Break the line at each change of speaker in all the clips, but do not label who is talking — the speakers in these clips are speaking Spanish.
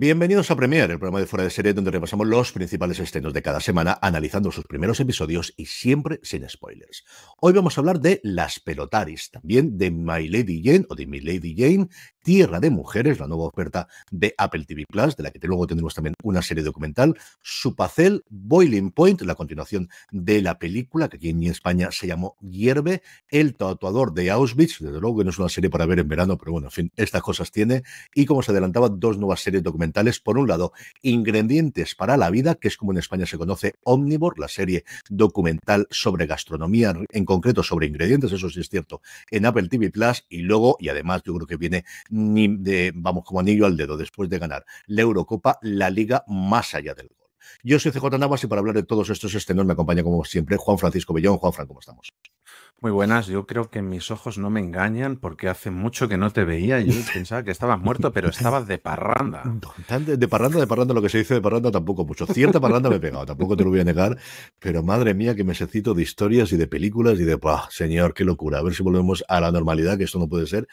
Bienvenidos a Premier, el programa de fuera de serie donde repasamos los principales estrenos de cada semana, analizando sus primeros episodios y siempre sin spoilers. Hoy vamos a hablar de Las Pelotaris, también de My Lady Jane o de My Lady Jane, Tierra de Mujeres, la nueva oferta de Apple TV Plus, de la que luego tendremos también una serie documental, Supacel, Boiling Point, la continuación de la película que aquí en España se llamó Hierve, El tatuador de Auschwitz, desde luego que no es una serie para ver en verano, pero bueno, en fin, estas cosas tiene, y como se adelantaba, dos nuevas series documentales por un lado, Ingredientes para la Vida, que es como en España se conoce Omnivore, la serie documental sobre gastronomía, en concreto sobre ingredientes, eso sí es cierto, en Apple TV Plus. Y luego, y además yo creo que viene, vamos, como anillo al dedo, después de ganar la Eurocopa, la liga más allá del gol. Yo soy CJ Navas y para hablar de todos estos estrenos me acompaña como siempre Juan Francisco Bellón. Juan Franco, ¿cómo estamos?
Muy buenas, yo creo que mis ojos no me engañan porque hace mucho que no te veía. Yo pensaba que estabas muerto, pero estabas de parranda. De, parranda, de parranda, lo que
se dice de parranda tampoco mucho. Cierta parranda me he pegado, tampoco te lo voy a negar, pero madre mía, que me necesito de historias y de películas y de, ¡pah! Señor, qué locura. A ver si volvemos a la normalidad, que esto no puede ser.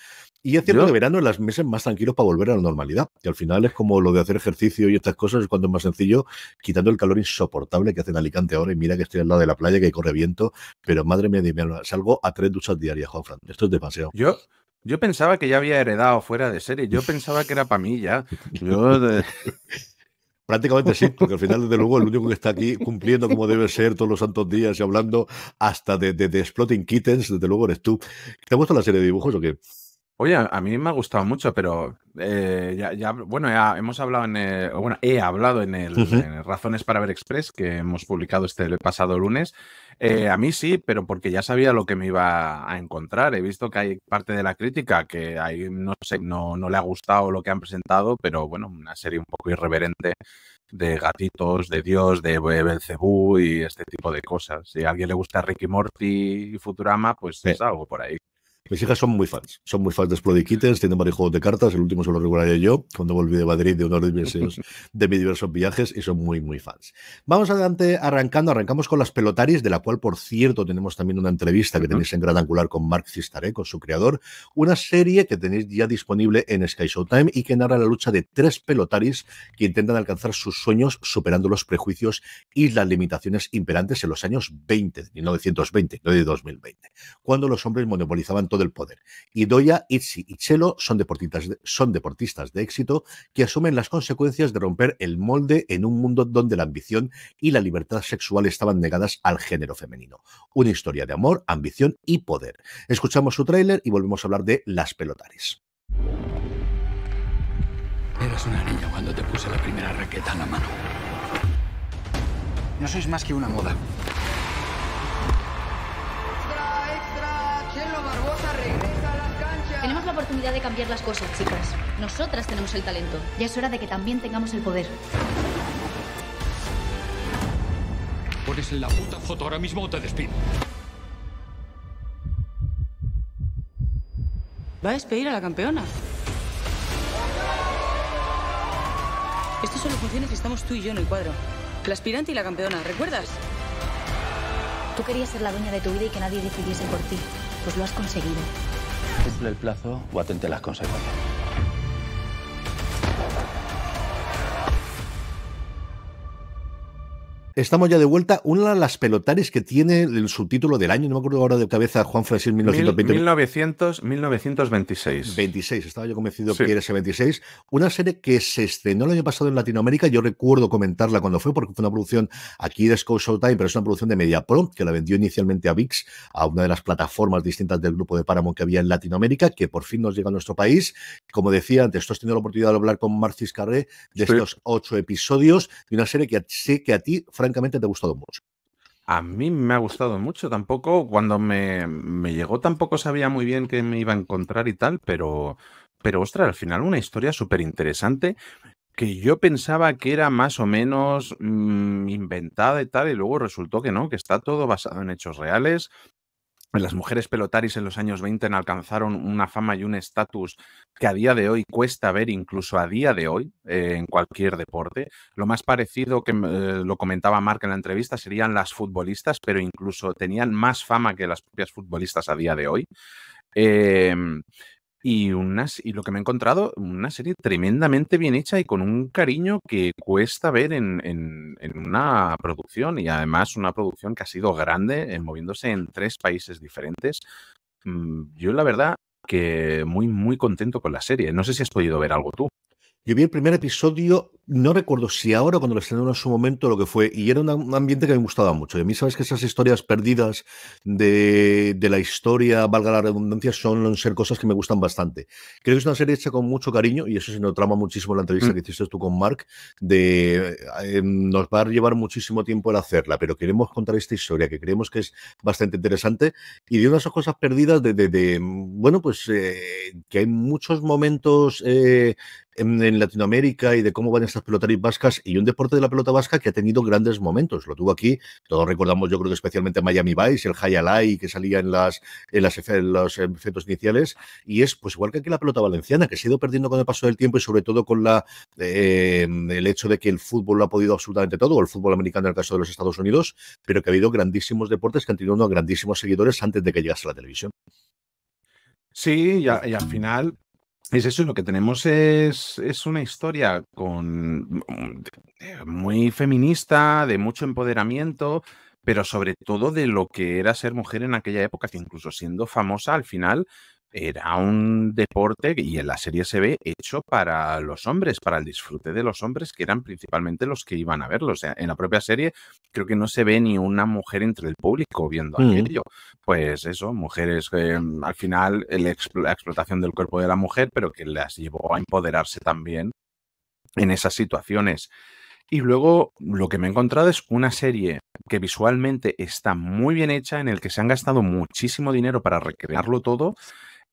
Y es cierto que verano es los meses más tranquilos para volver a la normalidad. Y al final es como lo de hacer ejercicio y estas cosas, es cuando es más sencillo, quitando el calor insoportable que hace en Alicante ahora. Y mira que estoy al lado de la playa, que corre viento, pero madre mía,
salgo a tres duchas diarias, Juanfran. Esto es demasiado. Yo yo pensaba que ya había heredado fuera de serie. Yo pensaba que era para mí ya. Prácticamente sí, porque al final, desde
luego, el único que está aquí cumpliendo como debe ser todos los santos días y hablando hasta de, de, Exploding Kittens, desde luego eres tú. ¿Te ha gustado la serie de dibujos o qué?
Oye, a mí me ha gustado mucho, pero eh, ya, bueno, hemos hablado en bueno, he hablado en el, Razones para ver Express que hemos publicado este pasado lunes. Eh, a mí sí, pero porque ya sabía lo que me iba a encontrar. He visto que hay parte de la crítica que ahí no sé, no, no le ha gustado lo que han presentado, pero bueno, una serie un poco irreverente de gatitos, de Dios, de Belcebú y este tipo de cosas. Si a alguien le gusta Ricky Morty y Futurama, pues es algo por ahí.
Mis hijas son muy fans, son muy fans de Splodey Kittens, tienen varios juegos de cartas, el último se lo regularé yo, cuando volví de Madrid de uno de mis, de mis diversos viajes, y son muy, muy fans. Vamos adelante arrancando, arrancamos con las pelotaris, de la cual, por cierto, tenemos también una entrevista que tenéis en Gran Angular con Mark Cistaré, con su creador, una serie que tenéis ya disponible en Sky Showtime y que narra la lucha de tres pelotaris que intentan alcanzar sus sueños superando los prejuicios y las limitaciones imperantes en los años 20, 1920, no de 2020, cuando los hombres monopolizaban todo del poder. Y Doya, Itzi y Chelo son deportistas, de, son deportistas de éxito que asumen las consecuencias de romper el molde en un mundo donde la ambición y la libertad sexual estaban negadas al género femenino. Una historia de amor, ambición y poder. Escuchamos su tráiler y volvemos a hablar de Las Pelotares
Eras una niña cuando te puse la primera raqueta en la mano. No sois más que una moda. oportunidad de cambiar las cosas, chicas. Nosotras tenemos el talento. Ya es hora de que también tengamos el poder.
Pones la puta foto ahora mismo o te despido. Va a despedir a la campeona. Esto solo funciona si estamos tú y yo en el cuadro. La aspirante y la campeona, ¿recuerdas? Tú querías ser la dueña de tu vida y que nadie decidiese
por ti. Pues lo has conseguido.
Cumple el plazo o atente las consecuencias. Estamos ya de vuelta. Una de las pelotares que tiene el subtítulo del año, no me acuerdo ahora de cabeza, Juan Francisco 1920.
1900, 1926. 26, estaba yo convencido que era
ese 26. Una serie que se estrenó el año pasado en Latinoamérica. Yo recuerdo comentarla cuando fue, porque fue una producción aquí de All Time, pero es una producción de MediaPro, que la vendió inicialmente a VIX, a una de las plataformas distintas del grupo de Paramount que había en Latinoamérica, que por fin nos llega a nuestro país. Como decía antes, tú has tenido la oportunidad de hablar con Marcis Carré de estos ocho episodios de una serie que sé que
a ti, francamente te ha gustado mucho. A mí me ha gustado mucho, tampoco cuando me, llegó tampoco sabía muy bien qué me iba a encontrar y tal, pero, pero ostras, al final una historia súper interesante que yo pensaba que era más o menos mm, inventada y tal, y luego resultó que no, que está todo basado en hechos reales, las mujeres pelotaris en los años 20 alcanzaron una fama y un estatus que a día de hoy cuesta ver, incluso a día de hoy, eh, en cualquier deporte. Lo más parecido que eh, lo comentaba Mark en la entrevista serían las futbolistas, pero incluso tenían más fama que las propias futbolistas a día de hoy. Em, y, y lo que me he encontrado, una serie tremendamente bien hecha y con un cariño que cuesta ver en, una producción y además una producción que ha sido grande, eh, moviéndose en tres países diferentes. Mm, yo la verdad que muy, muy contento con la serie. No sé si has podido ver algo tú. Yo vi el primer episodio, no recuerdo si ahora cuando lo estrenaron en su momento lo que
fue, y era un ambiente que me gustaba mucho. Y a mí, sabes que esas historias perdidas de, de la historia, valga la redundancia, son ser cosas que me gustan bastante. Creo que es una serie hecha con mucho cariño, y eso se nos trama muchísimo la entrevista mm. que hiciste tú con Mark, de eh, em, nos va a llevar muchísimo tiempo el hacerla, pero queremos contar esta historia que creemos que es bastante interesante, y de unas cosas perdidas de, de, bueno, pues eh, que hay muchos momentos eh, en, Latinoamérica y de cómo van estas pelotaris vascas y un deporte de la pelota vasca que ha tenido grandes momentos. Lo tuvo aquí, todos recordamos, yo creo que especialmente Miami Vice, el Alley que salía en las en las en los efectos iniciales y es pues igual que aquí la pelota valenciana que se ha ido perdiendo con el paso del tiempo y sobre todo con la eh, el hecho de que el fútbol lo ha podido absolutamente todo, o el fútbol americano en el caso de los Estados Unidos, pero que ha habido grandísimos deportes que han tenido unos grandísimos seguidores antes de que
llegase la televisión. Sí, y, al final, es eso, lo que tenemos es, una historia con, mm, eh, muy feminista, de mucho empoderamiento, pero sobre todo de lo que era ser mujer en aquella época, incluso siendo famosa al final era un deporte, y en la serie se ve, hecho para los hombres, para el disfrute de los hombres, que eran principalmente los que iban a verlo. O sea, en la propia serie creo que no se ve ni una mujer entre el público viendo mm. aquello. Pues eso, mujeres, eh, al final la explotación del cuerpo de la mujer, pero que las llevó a empoderarse también en esas situaciones. Y luego lo que me he encontrado es una serie que visualmente está muy bien hecha, en el que se han gastado muchísimo dinero para recrearlo todo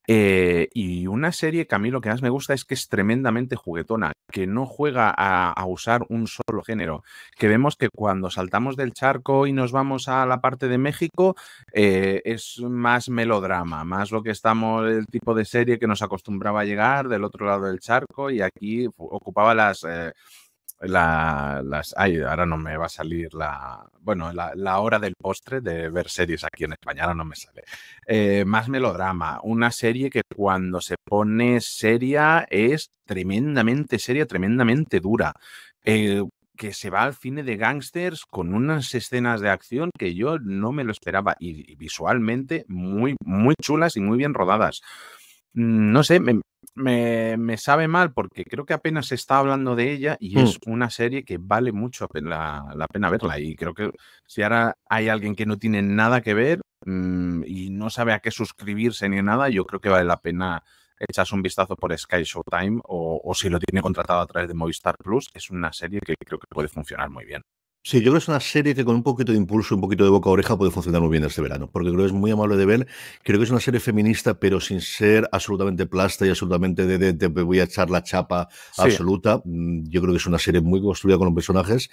eh, y una serie que a mí lo que más me gusta es que es tremendamente juguetona, que no juega a, usar un solo género, que vemos que cuando saltamos del charco y nos vamos a la parte de México, eh, es más melodrama, más lo que estamos, el tipo de serie que nos acostumbraba a llegar del otro lado del charco y aquí ocupaba las... Eh, la, las, ay, ahora no me va a salir la, bueno, la, hora del postre de ver series aquí en España, ahora no me sale. Eh, más melodrama, una serie que cuando se pone seria es tremendamente seria, tremendamente dura. Eh, que se va al cine de gangsters con unas escenas de acción que yo no me lo esperaba y, y visualmente muy, muy chulas y muy bien rodadas. Mm, no sé, me, sabe mal porque creo que apenas se está hablando de ella y mm. es una serie que vale mucho la, la, pena verla. Y creo que si ahora hay alguien que no tiene nada que ver mm, y no sabe a qué suscribirse ni nada, yo creo que vale la pena echarse un vistazo por Sky Showtime o si lo tiene contratado a través de Movistar Plus. Es una serie que creo que puede funcionar muy bien.
Sí, yo creo que es una serie que con un poquito de impulso, un poquito de boca a oreja puede funcionar muy bien este verano, porque creo que es muy amable de ver. Creo que es una serie feminista, pero sin ser absolutamente plasta y absolutamente de, de, voy a echar la chapa absoluta. Mm, yo creo que es una serie muy construida con los personajes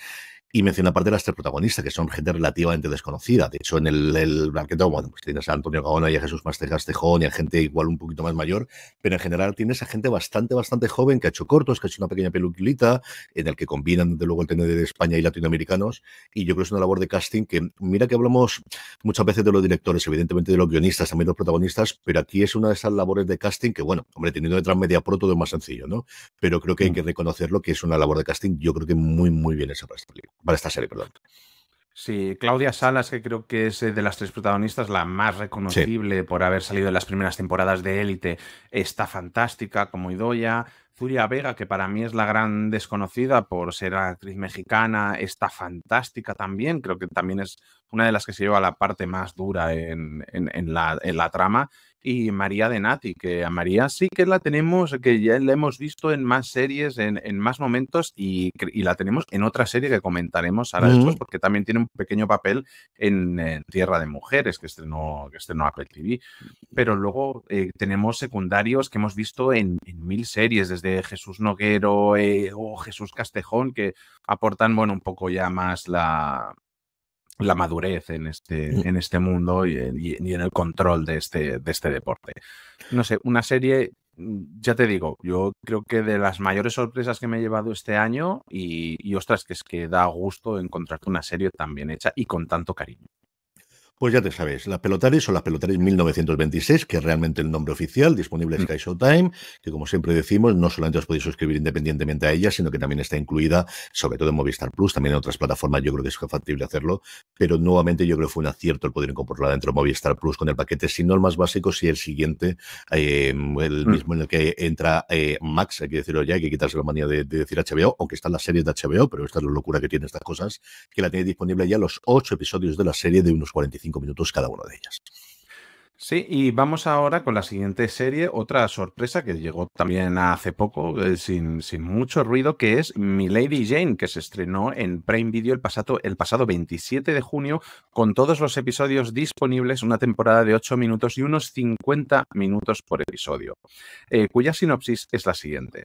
y menciona aparte las tres protagonistas, que son gente relativamente desconocida. De hecho, en el, el bueno, pues tienes a Antonio Gaona y a Jesús Máster Castejón y a gente igual un poquito más mayor, pero en general tienes a gente bastante, bastante joven que ha hecho cortos, que ha hecho una pequeña peluquilita, en el que combinan, de luego, el tener de España y latinoamericanos. Y yo creo que es una labor de casting que, mira que hablamos muchas veces de los directores, evidentemente de los guionistas, también de los protagonistas, pero aquí es una de esas labores de casting que, bueno, hombre, teniendo detrás media pro todo es más sencillo, ¿no? Pero creo que hay mm. que reconocerlo que es una labor de casting, yo creo que muy, muy bien esa para esta para esta serie, perdón.
Sí, Claudia Salas, que creo que es eh, de las tres protagonistas la más reconocible por haber salido en las primeras temporadas de Élite, está fantástica como Idoya. Zuria Vega, que para mí es la gran desconocida por ser actriz mexicana, está fantástica también. Creo que también es una de las que se lleva la parte más dura la, en la, trama y María de Nati, que a María sí que la tenemos, que ya la hemos visto en más series, en, más momentos y, la tenemos en otra serie que comentaremos ahora después, mm. porque también tiene un pequeño papel en, Tierra de Mujeres, que estrenó, que estrenó Apple TV. Pero luego eh, tenemos secundarios que hemos visto en, mil series, desde Jesús Noguero eh, o Jesús Castejón, que aportan, bueno, un poco ya más la, la madurez en este, mm. en este mundo y, en el control de este, de este deporte. No sé, una serie mm, ya te digo, yo creo que de las mayores sorpresas que me he llevado este año y, y, ostras, que es que da gusto encontrarte una serie tan bien hecha y con tanto cariño.
Pues ya te sabes, las pelotaris son las pelotaris 1926, que es realmente el nombre oficial, disponible en mm. Sky Showtime, que como siempre decimos, no solamente os podéis suscribir independientemente a ella, sino que también está incluida, sobre todo en Movistar Plus, también en otras plataformas yo creo que es factible hacerlo, pero nuevamente yo creo que fue un acierto el poder incorporarla dentro de Movistar Plus con el paquete, si no el más básico, si el siguiente, eh, el mm. mismo en el que entra eh, Max, hay que decirlo ya, hay que quitarse la manía de, decir HBO, aunque están la serie de HBO, pero esta es la locura que tiene estas cosas, que la tiene disponible ya los ocho episodios de la serie de unos 45 minutos cada una de ellas.
Sí, y vamos ahora con la siguiente serie, otra sorpresa que llegó también hace poco, eh, sin, mucho ruido, que es Mi Lady Jane, que se estrenó en Prime Video el pasado, el pasado 27 de junio, con todos los episodios disponibles, una temporada de 8 minutos y unos 50 minutos por episodio, eh, cuya sinopsis es la siguiente.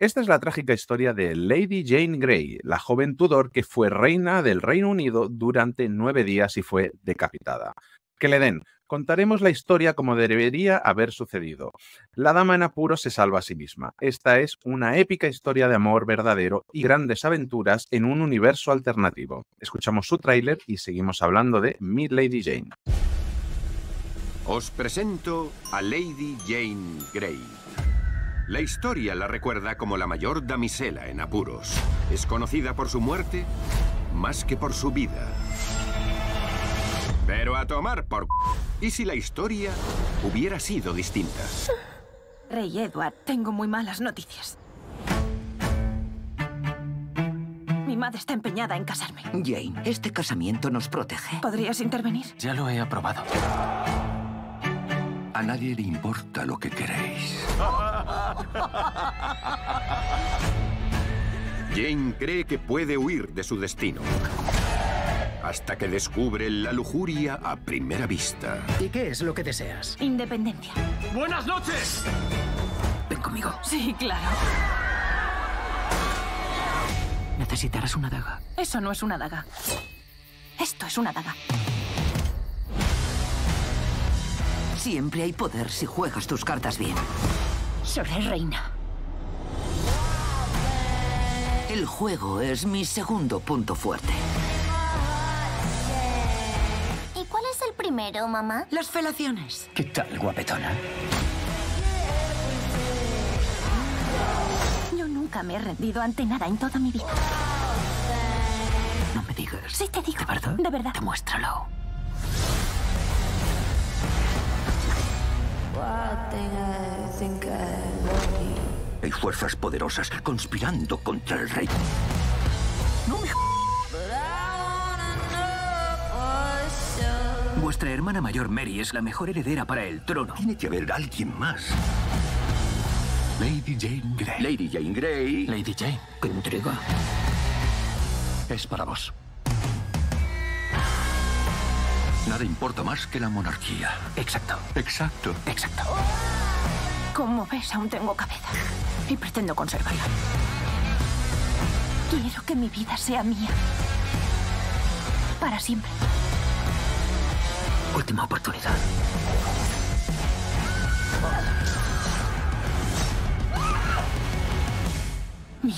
Esta es la trágica historia de Lady Jane Grey, la joven Tudor que fue reina del Reino Unido durante nueve días y fue decapitada. Que le den, contaremos la historia como debería haber sucedido. La dama en apuro se salva a sí misma. Esta es una épica historia de amor verdadero y grandes aventuras en un universo alternativo. Escuchamos su tráiler y seguimos hablando de Mid Lady Jane.
Os presento a Lady Jane Grey la historia la recuerda como la mayor damisela en apuros. Es conocida por su muerte más que por su vida. Pero a tomar por... ¿Y si la historia hubiera sido distinta? Rey Edward, tengo muy malas noticias. Mi madre está empeñada en casarme. Jane, este casamiento nos protege. ¿Podrías intervenir? Ya lo he aprobado. A nadie le importa lo que queréis. Jane cree que puede huir de su destino. Hasta que descubre la lujuria a primera vista. ¿Y qué es lo que
deseas? Independencia. ¡Buenas noches! Ven conmigo. Sí, claro.
Necesitarás una daga.
Eso no es una daga. Esto es una daga.
Siempre hay poder si juegas tus cartas bien.
Seré reina.
El juego es mi segundo punto fuerte.
¿Y cuál es el primero, mamá? Las felaciones.
¿Qué tal, guapetona?
Yo nunca me he rendido ante nada en toda mi vida. No me digas. Sí te digo. ¿De verdad? De verdad. Demuéstralo.
Hay fuerzas poderosas conspirando contra el rey. No me Vuestra hermana mayor Mary es la mejor heredera para el trono. Tiene que haber alguien más. Lady Jane Grey. Lady Jane Grey. Lady Jane. ¡Qué entrega! Es para vos. Nada importa más que la monarquía. Exacto. Exacto. Exacto.
Como ves, aún tengo cabeza. Y
pretendo conservarla. Quiero que mi vida sea mía.
Para siempre. Última oportunidad. Mi...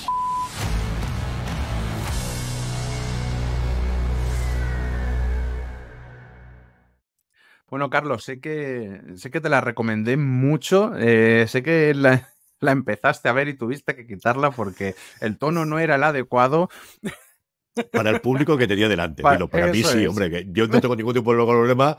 Bueno, Carlos, sé que, sé que te la recomendé mucho. Eh, sé que la, empezaste a ver y tuviste que quitarla porque el tono no era el adecuado. Para el público
que tenía delante, pero para mí sí, hombre, yo no tengo ningún tipo de problema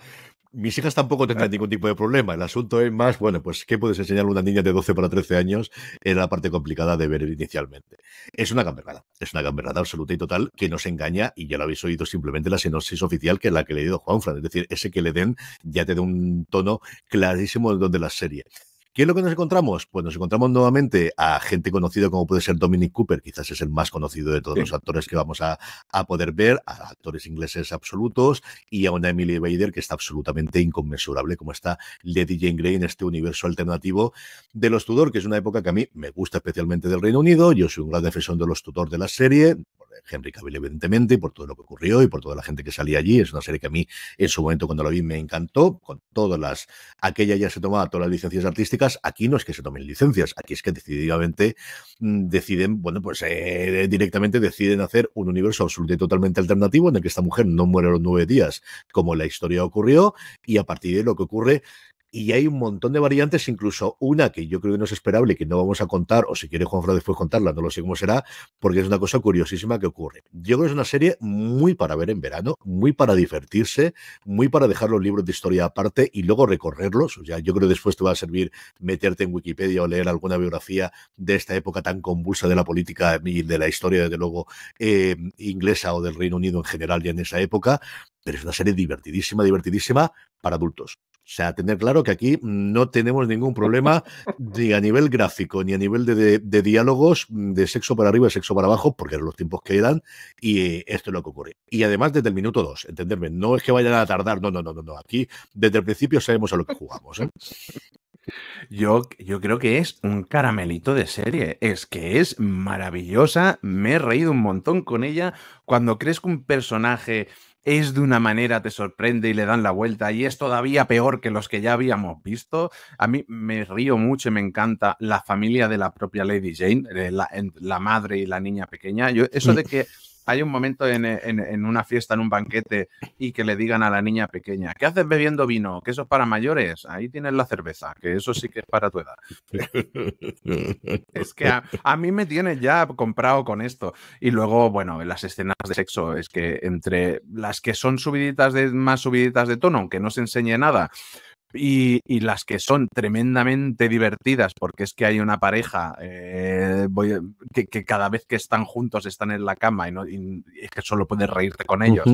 mis hijas tampoco tendrán ningún tipo de problema. El asunto es más, bueno, pues, ¿qué puedes enseñarle a una niña de 12 para 13 años? Era la parte complicada de ver inicialmente. Es una gamberrada, es una gamberrada absoluta y total que no se engaña y ya lo habéis oído simplemente la sinopsis oficial que es la que le Juan Fran, Es decir, ese que le den ya te da un tono clarísimo donde la serie. ¿Qué es lo que nos encontramos? Pues nos encontramos nuevamente a gente conocida como puede ser Dominic Cooper, quizás es el más conocido de todos los actores que vamos a, a, poder ver, a actores ingleses absolutos y a una Emily Bader que está absolutamente inconmensurable, como está Lady Jane Grey en este universo alternativo de los Tudor, que es una época que a mí me gusta especialmente del Reino Unido. Yo soy un gran defensor de los Tudor de la serie, Henry Cavill, evidentemente, por todo lo que ocurrió y por toda la gente que salía allí. Es una serie que a mí en su momento cuando la vi me encantó, con todas las... Aquella ya se tomaba todas las licencias artísticas, aquí no es que se tomen licencias, aquí es que decididamente mm, deciden, bueno, pues eh, directamente deciden hacer un universo absolutamente totalmente alternativo en el que esta mujer no muere los nueve días, como la historia ocurrió, y a partir de lo que ocurre y hay un montón de variantes, incluso una que yo creo que no es esperable, y que no vamos a contar, o si quiere Juanfra después contarla, no lo sé cómo será, porque es una cosa curiosísima que ocurre. Yo creo que es una serie muy para ver en verano, muy para divertirse, muy para dejar los libros de historia aparte y luego recorrerlos. O sea, yo creo que después te va a servir meterte en Wikipedia o leer alguna biografía de esta época tan convulsa de la política y de la historia, desde luego, eh, inglesa o del Reino Unido en general ya en esa época. Pero es una serie divertidísima, divertidísima para adultos. O sea, tener claro que aquí no tenemos ningún problema ni a nivel gráfico, ni a nivel de, diálogos mm, de sexo para arriba y sexo para abajo, porque eran los tiempos que eran y esto es lo que ocurre. Y además desde el minuto 2, entenderme, no es que vayan a tardar, no, no, no, no, Aquí desde el principio sabemos a lo que jugamos.
¿eh? Yo, yo, creo que es un caramelito de serie. Es que es maravillosa. Me he reído un montón con ella. Cuando crees que un personaje es de una manera, te sorprende y le dan la vuelta y es todavía peor que los que ya habíamos visto. A mí me río mucho y me encanta la familia de la propia Lady Jane, la, madre y la niña pequeña. eso mm. de que hay un momento en, una fiesta, en un banquete, y que le digan a la niña pequeña, ¿qué haces bebiendo vino? Que eso es para mayores, ahí tienes la cerveza, que eso sí que es para tu edad. es que a, mí me tiene ya comprado con esto. Y luego, bueno, en las escenas de sexo, es que entre las que son subiditas de más subiditas de tono, aunque no se enseñe nada, y, las que son tremendamente divertidas, porque es que hay una pareja eh, que, cada vez que están juntos están en la cama y, es que solo puedes reírte con ellos.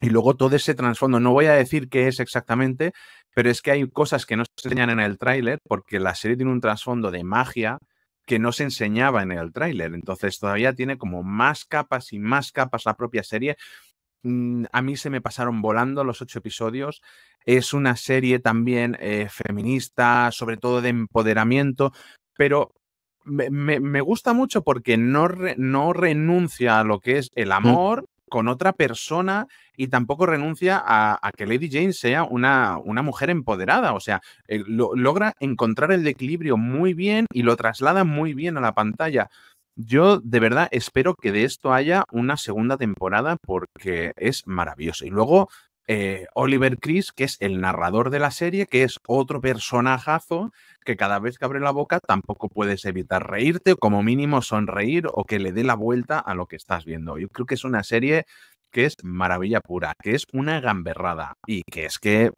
Y luego todo ese trasfondo, no voy a decir qué es exactamente, pero es que hay cosas que no se enseñan en el tráiler porque la serie tiene un trasfondo de magia que no se enseñaba en el tráiler. Entonces todavía tiene como más capas y más capas la propia serie Mm, a mí se me pasaron volando los ocho episodios. Es una serie también eh, feminista, sobre todo de empoderamiento, pero me, gusta mucho porque no, no, renuncia a lo que es el amor con otra persona y tampoco renuncia a, que Lady Jane sea una, una mujer empoderada. O sea, eh, logra encontrar el equilibrio muy bien y lo traslada muy bien a la pantalla. Yo de verdad espero que de esto haya una segunda temporada porque es maravilloso. Y luego eh, Oliver Chris, que es el narrador de la serie, que es otro personajazo que cada vez que abre la boca tampoco puedes evitar reírte o como mínimo sonreír o que le dé la vuelta a lo que estás viendo. Yo creo que es una serie que es maravilla pura, que es una gamberrada y que es que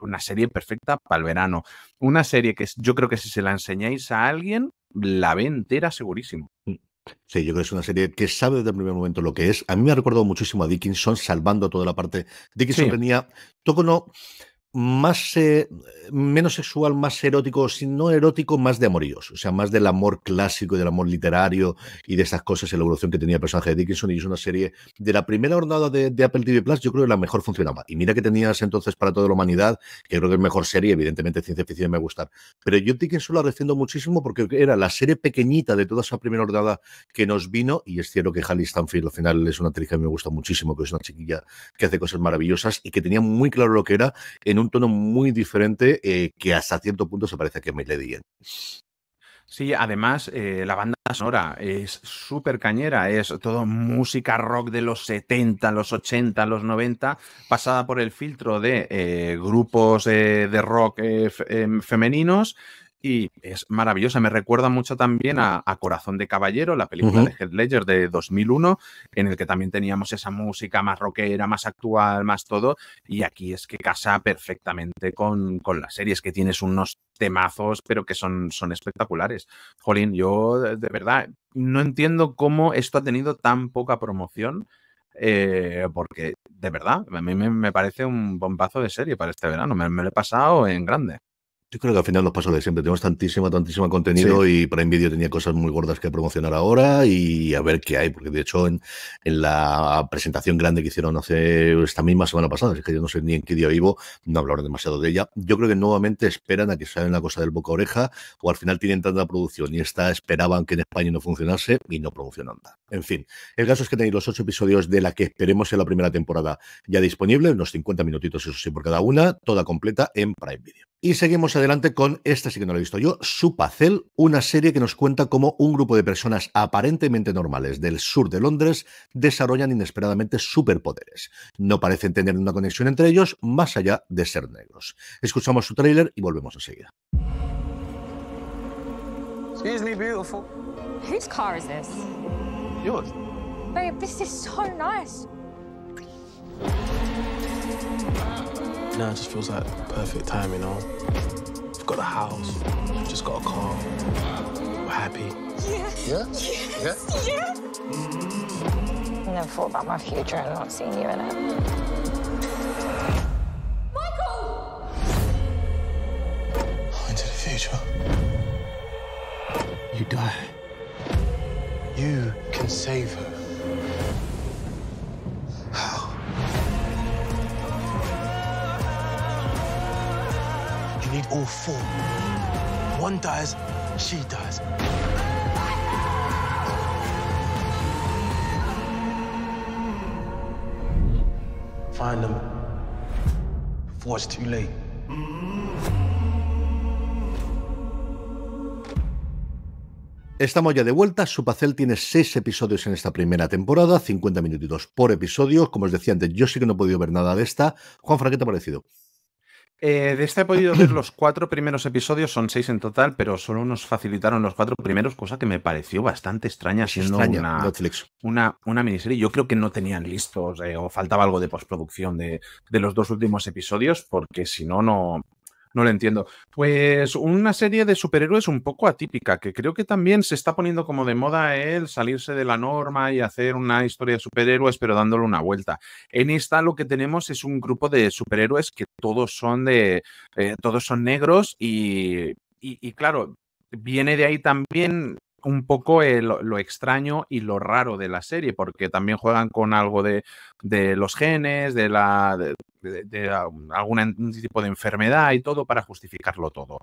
una serie perfecta para el verano. Una serie que yo creo que si se la enseñáis a alguien, la ve entera segurísimo. Mm.
Sí, yo creo que es una serie que sabe desde el primer momento lo que es. A mí me ha recordado muchísimo a Dickinson, salvando toda la parte. Dickinson tenía. Toco no más eh, menos sexual, más erótico, si no erótico, más de amoríos, o sea, más del amor clásico y del amor literario y de esas cosas, la evolución que tenía el personaje de Dickinson y es una serie de la primera jornada de, Apple TV Plus, yo creo que la mejor funcionaba. Y mira que tenías entonces para toda la humanidad, que creo que es mejor serie, evidentemente ciencia ficción me gusta. pero yo Dickinson la reciendo muchísimo porque era la serie pequeñita de toda esa primera jornada que nos vino y es cierto que Halle Stanfield al final es una actriz que me gusta muchísimo, que es una chiquilla que hace cosas maravillosas y que tenía muy claro lo que era un tono muy diferente eh, que hasta cierto punto se parece a que le digan
Sí, además eh, la banda sonora es súper cañera, es todo música rock de los 70, los 80, los 90, pasada por el filtro de eh, grupos de rock em, femeninos y es maravillosa. Me recuerda mucho también a, Corazón de Caballero, la película de Head Ledger de 2001, en el que también teníamos esa música más rockera, más actual, más todo. Y aquí es que casa perfectamente con, con las series, que tienes unos temazos, pero que son, son espectaculares. Jolín, yo de, verdad no entiendo cómo esto ha tenido tan poca promoción. Eh, porque de verdad, a mí me, parece un bombazo de serie para este verano. me lo he pasado en grande.
Yo creo que al final nos pasa de siempre. Tenemos tantísima tantísima contenido y Prime Video tenía cosas muy gordas que promocionar ahora y a ver qué hay, porque de hecho en, en la presentación grande que hicieron hace esta misma semana pasada, es que yo no sé ni en qué día vivo, no hablaron demasiado de ella. Yo creo que nuevamente esperan a que salga la cosa del boca a oreja o al final tienen tanta producción y esta esperaban que en España no funcionase y no promocionan nada. En fin, el caso es que tenéis los ocho episodios de la que esperemos en la primera temporada ya disponible, unos 50 minutitos, eso sí, por cada una, toda completa en Prime Video. Y seguimos adelante con esta, sí que no la he visto yo, Supacel, una serie que nos cuenta cómo un grupo de personas aparentemente normales del sur de Londres desarrollan inesperadamente superpoderes. No parecen tener una conexión entre ellos más allá de ser negros. Escuchamos su tráiler y volvemos enseguida.
seguir. perfect got a house, just got a car. We're happy.
Yeah. Yeah? Yes. Yeah?
Yeah? never thought about my future and not seeing you in it. Into the future, You die. You can save her. How? need One she Estamos
ya de vuelta. Supacel tiene seis episodios en esta primera temporada, 50 minutitos por episodio. Como os decía antes, yo sí que no he podido ver nada de esta. Juan ¿qué te ha parecido?
Eh, de este he podido ver los cuatro primeros episodios, son seis en total, pero solo nos facilitaron los cuatro primeros, cosa que me pareció bastante extraña siendo una, una, una, miniserie. Yo creo que no tenían listos eh, o faltaba algo de postproducción de, de, los dos últimos episodios, porque si no, no, no lo entiendo. Pues una serie de superhéroes un poco atípica, que creo que también se está poniendo como de moda el salirse de la norma y hacer una historia de superhéroes, pero dándole una vuelta. En esta lo que tenemos es un grupo de superhéroes que todos son de. Eh, todos son negros y, y claro, viene de ahí también un poco eh, lo, extraño y lo raro de la serie, porque también juegan con algo de, los genes, de, la, de, um, algún tipo de enfermedad y todo para justificarlo todo.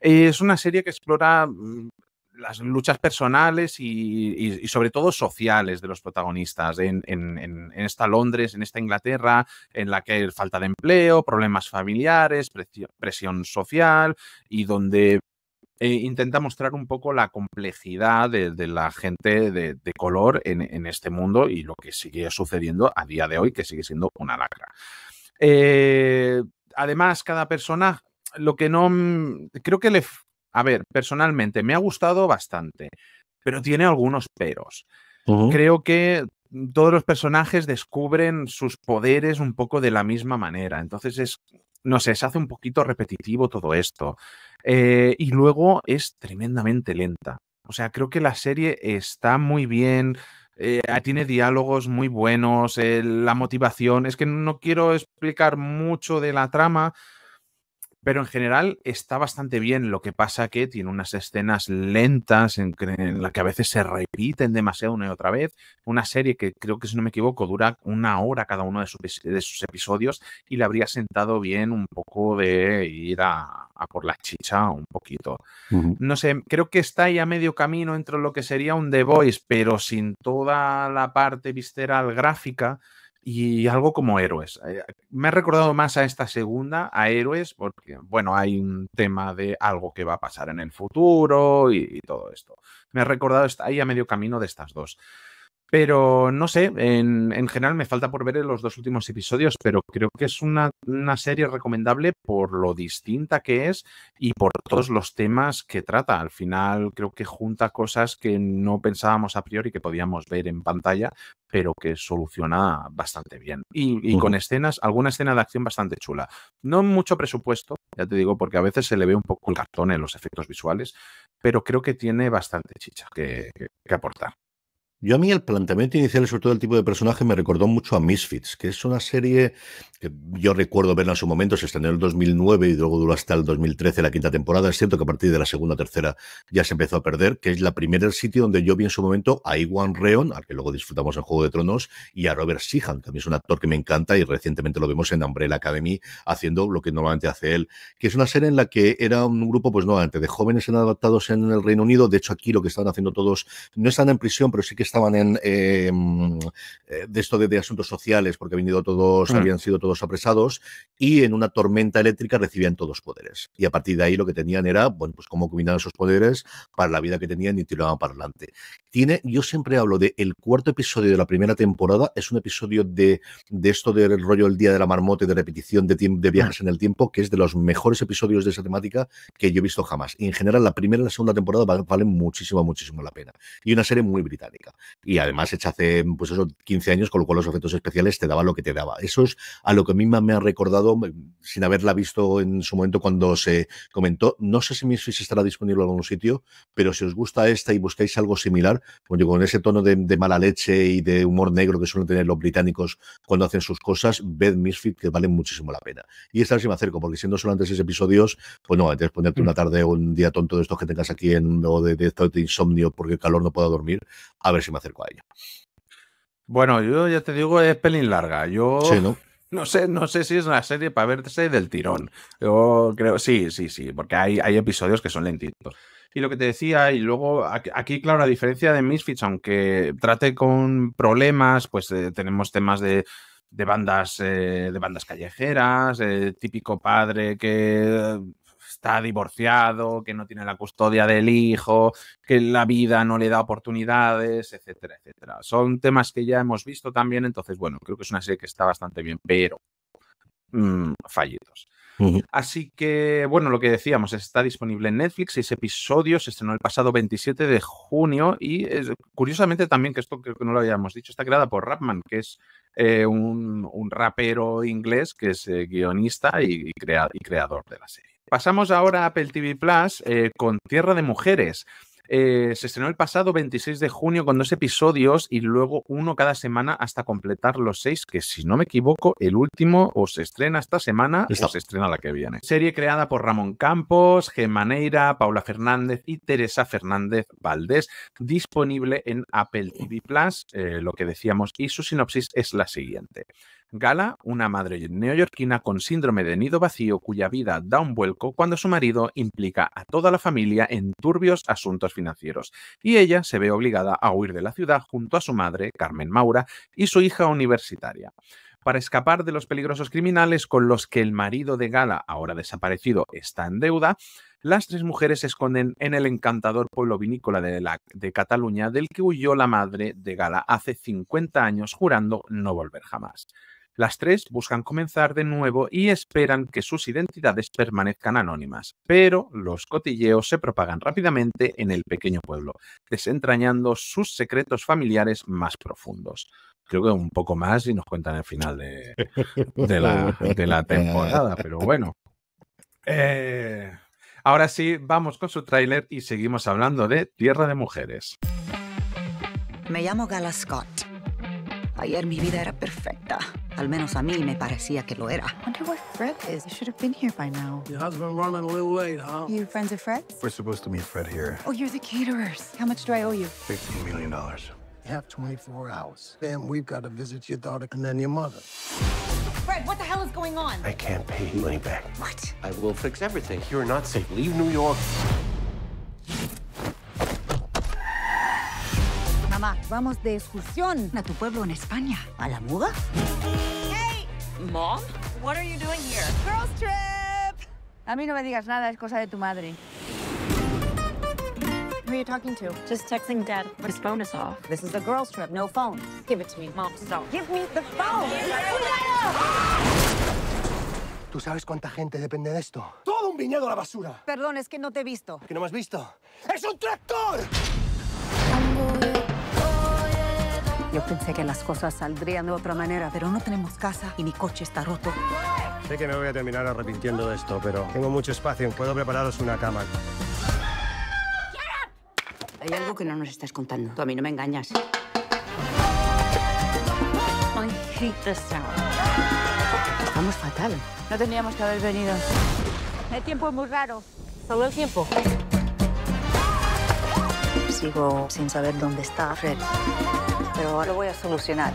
Eh, es una serie que explora mm, las luchas personales y, y, sobre todo sociales de los protagonistas en, en, en, esta Londres, en esta Inglaterra, en la que hay falta de empleo, problemas familiares, presión social y donde eh, intenta mostrar un poco la complejidad de, la gente de, color en, este mundo y lo que sigue sucediendo a día de hoy, que sigue siendo una lacra. Eh, además, cada persona, lo que no, mm, creo que le, a ver, personalmente me ha gustado bastante, pero tiene algunos peros. Creo que todos los personajes descubren sus poderes un poco de la misma manera. Entonces es no sé, se hace un poquito repetitivo todo esto. Eh, y luego es tremendamente lenta. O sea, creo que la serie está muy bien. Eh, tiene diálogos muy buenos, la motivación. Es que no quiero explicar mucho de la trama, pero en general está bastante bien. Lo que pasa que tiene unas escenas lentas en, las que a veces se repiten demasiado una y otra vez. Una serie que creo que, si no me equivoco, dura una hora cada uno de, sus, episodios y le habría sentado bien un poco de ir a, por la chicha un poquito. No sé, creo que está ahí a medio camino entre lo que sería un The Voice, pero sin toda la parte visceral gráfica y algo como héroes. Eh, me ha recordado más a esta segunda, a héroes, porque, bueno, hay un tema de algo que va a pasar en el futuro y, todo esto. Me ha recordado, está ahí a medio camino de estas dos. Pero no sé, en, general me falta por ver los dos últimos episodios, pero creo que es una, serie recomendable por lo distinta que es y por todos los temas que trata. Al final creo que junta cosas que no pensábamos a priori que podíamos ver en pantalla, pero que soluciona bastante bien. Y, con escenas, alguna escena de acción bastante chula. No mucho presupuesto, ya te digo, porque a veces se le ve un poco el cartón en los efectos visuales, pero creo que tiene bastante chicha que, que aportar.
Yo a mí el planteamiento inicial, sobre todo el tipo de personaje, me recordó mucho a Misfits, que es una serie yo recuerdo verla en su momento, se estrenó en el 2009 y luego duró hasta el 2013 la quinta temporada. Es cierto que a partir de la segunda tercera ya se empezó a perder, que es la primera sitio donde yo vi en su momento a Iwan Reon, al que luego disfrutamos en Juego de Tronos, y a Robert Sheehan, que a es un actor que me encanta y recientemente lo vemos en Umbrella Academy haciendo lo que normalmente hace él, que es una serie en la que era un grupo, pues no, de jóvenes adaptados en el Reino Unido. De hecho, aquí lo que estaban haciendo todos, no estaban en prisión, pero sí que estaban en em, eh, de esto de, asuntos sociales, porque habían ido todos, habían sido todos apresados y en una tormenta eléctrica recibían todos poderes. Y a partir de ahí lo que tenían era, bueno, pues cómo combinaban esos poderes para la vida que tenían y tiraban para adelante. Tiene, yo siempre hablo de el cuarto episodio de la primera temporada, es un episodio de, de esto del rollo del día de la marmota y de repetición de, de viajes mm. en el tiempo, que es de los mejores episodios de esa temática que yo he visto jamás. Y en general la primera y la segunda temporada valen muchísimo, muchísimo la pena. Y una serie muy británica. Y además hecha hace, pues eso, 15 años, con lo cual los efectos especiales te daban lo que te daba. Eso es a lo que a mí me ha recordado, sin haberla visto en su momento cuando se comentó, no sé si Misfits estará disponible en algún sitio, pero si os gusta esta y buscáis algo similar, pues con ese tono de, mala leche y de humor negro que suelen tener los británicos cuando hacen sus cosas, ved Misfits que vale muchísimo la pena. Y esta si me acerco, porque siendo solamente seis episodios, pues no, antes ponerte una mm. tarde o un día tonto de estos que tengas aquí en, o de, de, insomnio porque el calor no pueda dormir, a ver si me acerco a ella.
Bueno, yo ya te digo, es pelín larga. Yo no sé, no sé si es una serie para verse del tirón. Yo creo, sí, sí, sí, porque hay, hay episodios que son lentitos. Y lo que te decía, y luego aquí, claro, a diferencia de Misfits, aunque trate con problemas, pues eh, tenemos temas de, bandas, eh, de bandas callejeras, eh, típico padre que divorciado, que no tiene la custodia del hijo, que la vida no le da oportunidades, etcétera, etcétera. Son temas que ya hemos visto también, entonces, bueno, creo que es una serie que está bastante bien, pero fallitos mm, fallidos. Así que, bueno, lo que decíamos, está disponible en Netflix, seis episodios, se estrenó el pasado 27 de junio y curiosamente también, que esto que no lo habíamos dicho, está creada por Rapman, que es eh, un, rapero inglés que es eh, guionista y, creador de la serie. Pasamos ahora a Apple TV Plus eh, con Tierra de Mujeres. Eh, se estrenó el pasado 26 de junio con dos episodios y luego uno cada semana hasta completar los seis, que si no me equivoco, el último o se estrena esta semana y o se estrena la que viene. Serie creada por Ramón Campos, Gemaneira, Paula Fernández y Teresa Fernández Valdés, disponible en Apple TV Plus, eh, lo que decíamos, y su sinopsis es la siguiente. Gala, una madre neoyorquina con síndrome de nido vacío cuya vida da un vuelco cuando su marido implica a toda la familia en turbios asuntos financieros y ella se ve obligada a huir de la ciudad junto a su madre, Carmen Maura, y su hija universitaria para escapar de los peligrosos criminales con los que el marido de Gala, ahora desaparecido, está en deuda, las tres mujeres se esconden en el encantador pueblo vinícola de, de Cataluña del que huyó la madre de Gala hace 50 años jurando no volver jamás. Las tres buscan comenzar de nuevo y esperan que sus identidades permanezcan anónimas, pero los cotilleos se propagan rápidamente en el pequeño pueblo, desentrañando sus secretos familiares más profundos. Creo que un poco más y nos cuentan el final de, la, temporada, pero bueno. Eh, ahora sí, vamos con su tráiler y seguimos hablando de Tierra de Mujeres. Me llamo Gala Scott. Ayer mi vida era perfecta. Al menos a mí me parecía que lo era. I wonder where Fred is. You should have been here by now. Your husband running a little late, huh? You friends of Fred's? We're supposed to meet Fred here. Oh, you're the caterers. How much do I owe you? $15 million. You have
24 hours. Then we've got to visit your daughter and then your mother.
Fred, what the hell is going on?
I can't pay you money back. What? I will fix everything.
You're not safe. Leave New York. Vamos de excursión a tu pueblo en España. ¿A la muda? Hey, mom, what are you doing here? Girls trip. A mí no me digas nada, es cosa de tu madre. Who are you talking to? Just texting dad. his phone is off. This is a girls trip, no phones. Give it to me, mom. So give me the phone.
¿Tú sabes cuánta gente depende de esto? ¡Todo un viñedo a la basura!
Perdón, es que no te he visto.
¿Que no me has visto?
¡Es un tractor!
Yo pensé que las cosas saldrían de otra manera, pero no tenemos casa y mi coche está roto. Sé que me voy a terminar arrepintiendo de esto, pero tengo mucho espacio. Puedo prepararos una cama. Hay algo que no nos estás contando. Tú a mí no me engañas. I hate Estamos fatal. No teníamos que haber venido. El tiempo es muy raro. Solo el tiempo. Sigo sin
saber dónde está Fred pero lo voy a solucionar.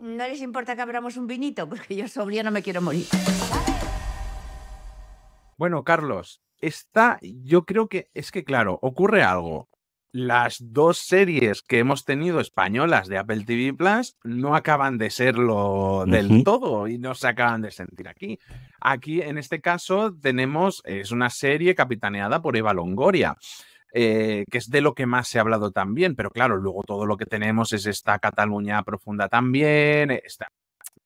No les importa que abramos un vinito, porque yo sobria no me quiero morir. Bueno, Carlos, está, yo creo que es que, claro, ocurre algo las dos series que hemos tenido españolas de Apple TV Plus no acaban de serlo del todo y no se acaban de sentir aquí. Aquí, en este caso, tenemos, es una serie capitaneada por Eva Longoria. Eh, que es de lo que más se ha hablado también, pero claro, luego todo lo que tenemos es esta Cataluña profunda también,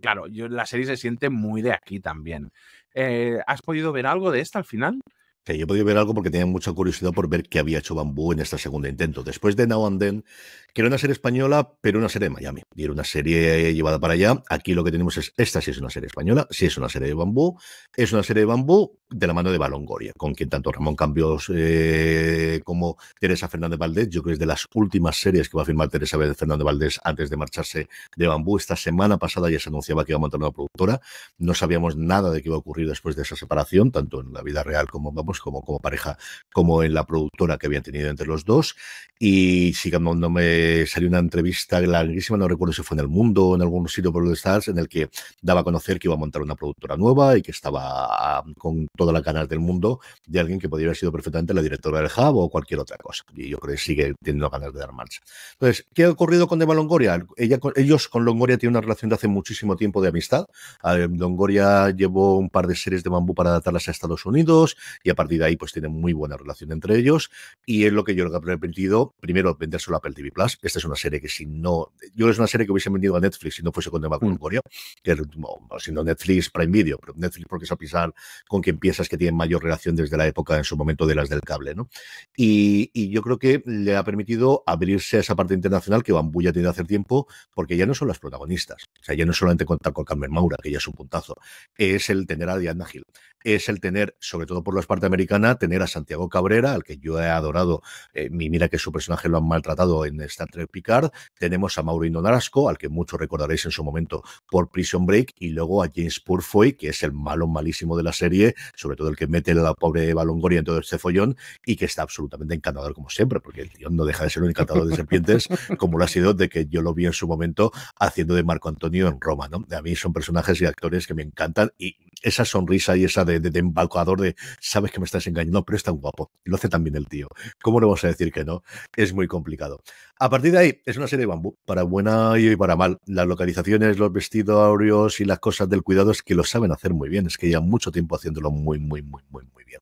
claro, la serie se siente muy de aquí también. Eh, ¿Has podido ver algo de esta al final?
yo he podido ver algo porque tenía mucha curiosidad por ver qué había hecho Bambú en este segundo intento. Después de Now and Then, que era una serie española, pero una serie de Miami. Y era una serie llevada para allá. Aquí lo que tenemos es, esta sí es una serie española, sí es una serie de Bambú. Es una serie de Bambú de la mano de Balongoria, con quien tanto Ramón Cambios eh, como Teresa Fernández Valdés, yo creo que es de las últimas series que va a firmar Teresa Fernández Valdés antes de marcharse de Bambú. Esta semana pasada ya se anunciaba que iba a montar una productora. No sabíamos nada de qué iba a ocurrir después de esa separación, tanto en la vida real como Bambú pues, como, como pareja, como en la productora que habían tenido entre los dos. Y si que no, me salió una entrevista larguísima, no recuerdo si fue en El Mundo o en algún sitio por donde estás, en el que daba a conocer que iba a montar una productora nueva y que estaba ah, con todas las ganas del mundo de alguien que podría haber sido perfectamente la directora del Hub o cualquier otra cosa. Y yo creo que sigue teniendo ganas de dar marcha. Entonces, ¿qué ha ocurrido con Eva Longoria? Ella, ellos con Longoria tienen una relación de hace muchísimo tiempo de amistad. Ah, Longoria llevó un par de series de bambú para adaptarlas a Estados Unidos y a de ahí, pues tienen muy buena relación entre ellos. Y es lo que yo lo que ha permitido, primero, venderse la Apple TV Plus. Esta es una serie que, si no. Yo es una serie que hubiese vendido a Netflix si no fuese con Demar mm. Corea, que no, Netflix Prime Video, pero Netflix porque es a pisar con quien piensas que tienen mayor relación desde la época en su momento de las del cable, ¿no? Y, yo creo que le ha permitido abrirse a esa parte internacional que Bambuya tiene hace tiempo, porque ya no son las protagonistas. O sea, ya no solamente contar con Carmen Maura, que ya es un puntazo. Es el tener a Diana Gil. Es el tener, sobre todo por las partes americana, tener a Santiago Cabrera, al que yo he adorado, eh, mi mira que su personaje lo han maltratado en Star Trek Picard, tenemos a Mauro narasco al que muchos recordaréis en su momento por Prison Break, y luego a James Purfoy, que es el malo malísimo de la serie, sobre todo el que mete la pobre Longoria en todo este follón, y que está absolutamente encantador como siempre, porque el tío no deja de ser un encantador de serpientes, como lo ha sido de que yo lo vi en su momento haciendo de Marco Antonio en Roma, ¿no? A mí son personajes y actores que me encantan, y esa sonrisa y esa de, de, de de, sabes que me estás engañando, pero está guapo. lo hace también el tío. ¿Cómo le vamos a decir que no? Es muy complicado. A partir de ahí, es una serie de bambú, para buena y para mal. Las localizaciones, los vestidos y las cosas del cuidado es que lo saben hacer muy bien, es que llevan mucho tiempo haciéndolo muy, muy, muy, muy, muy bien.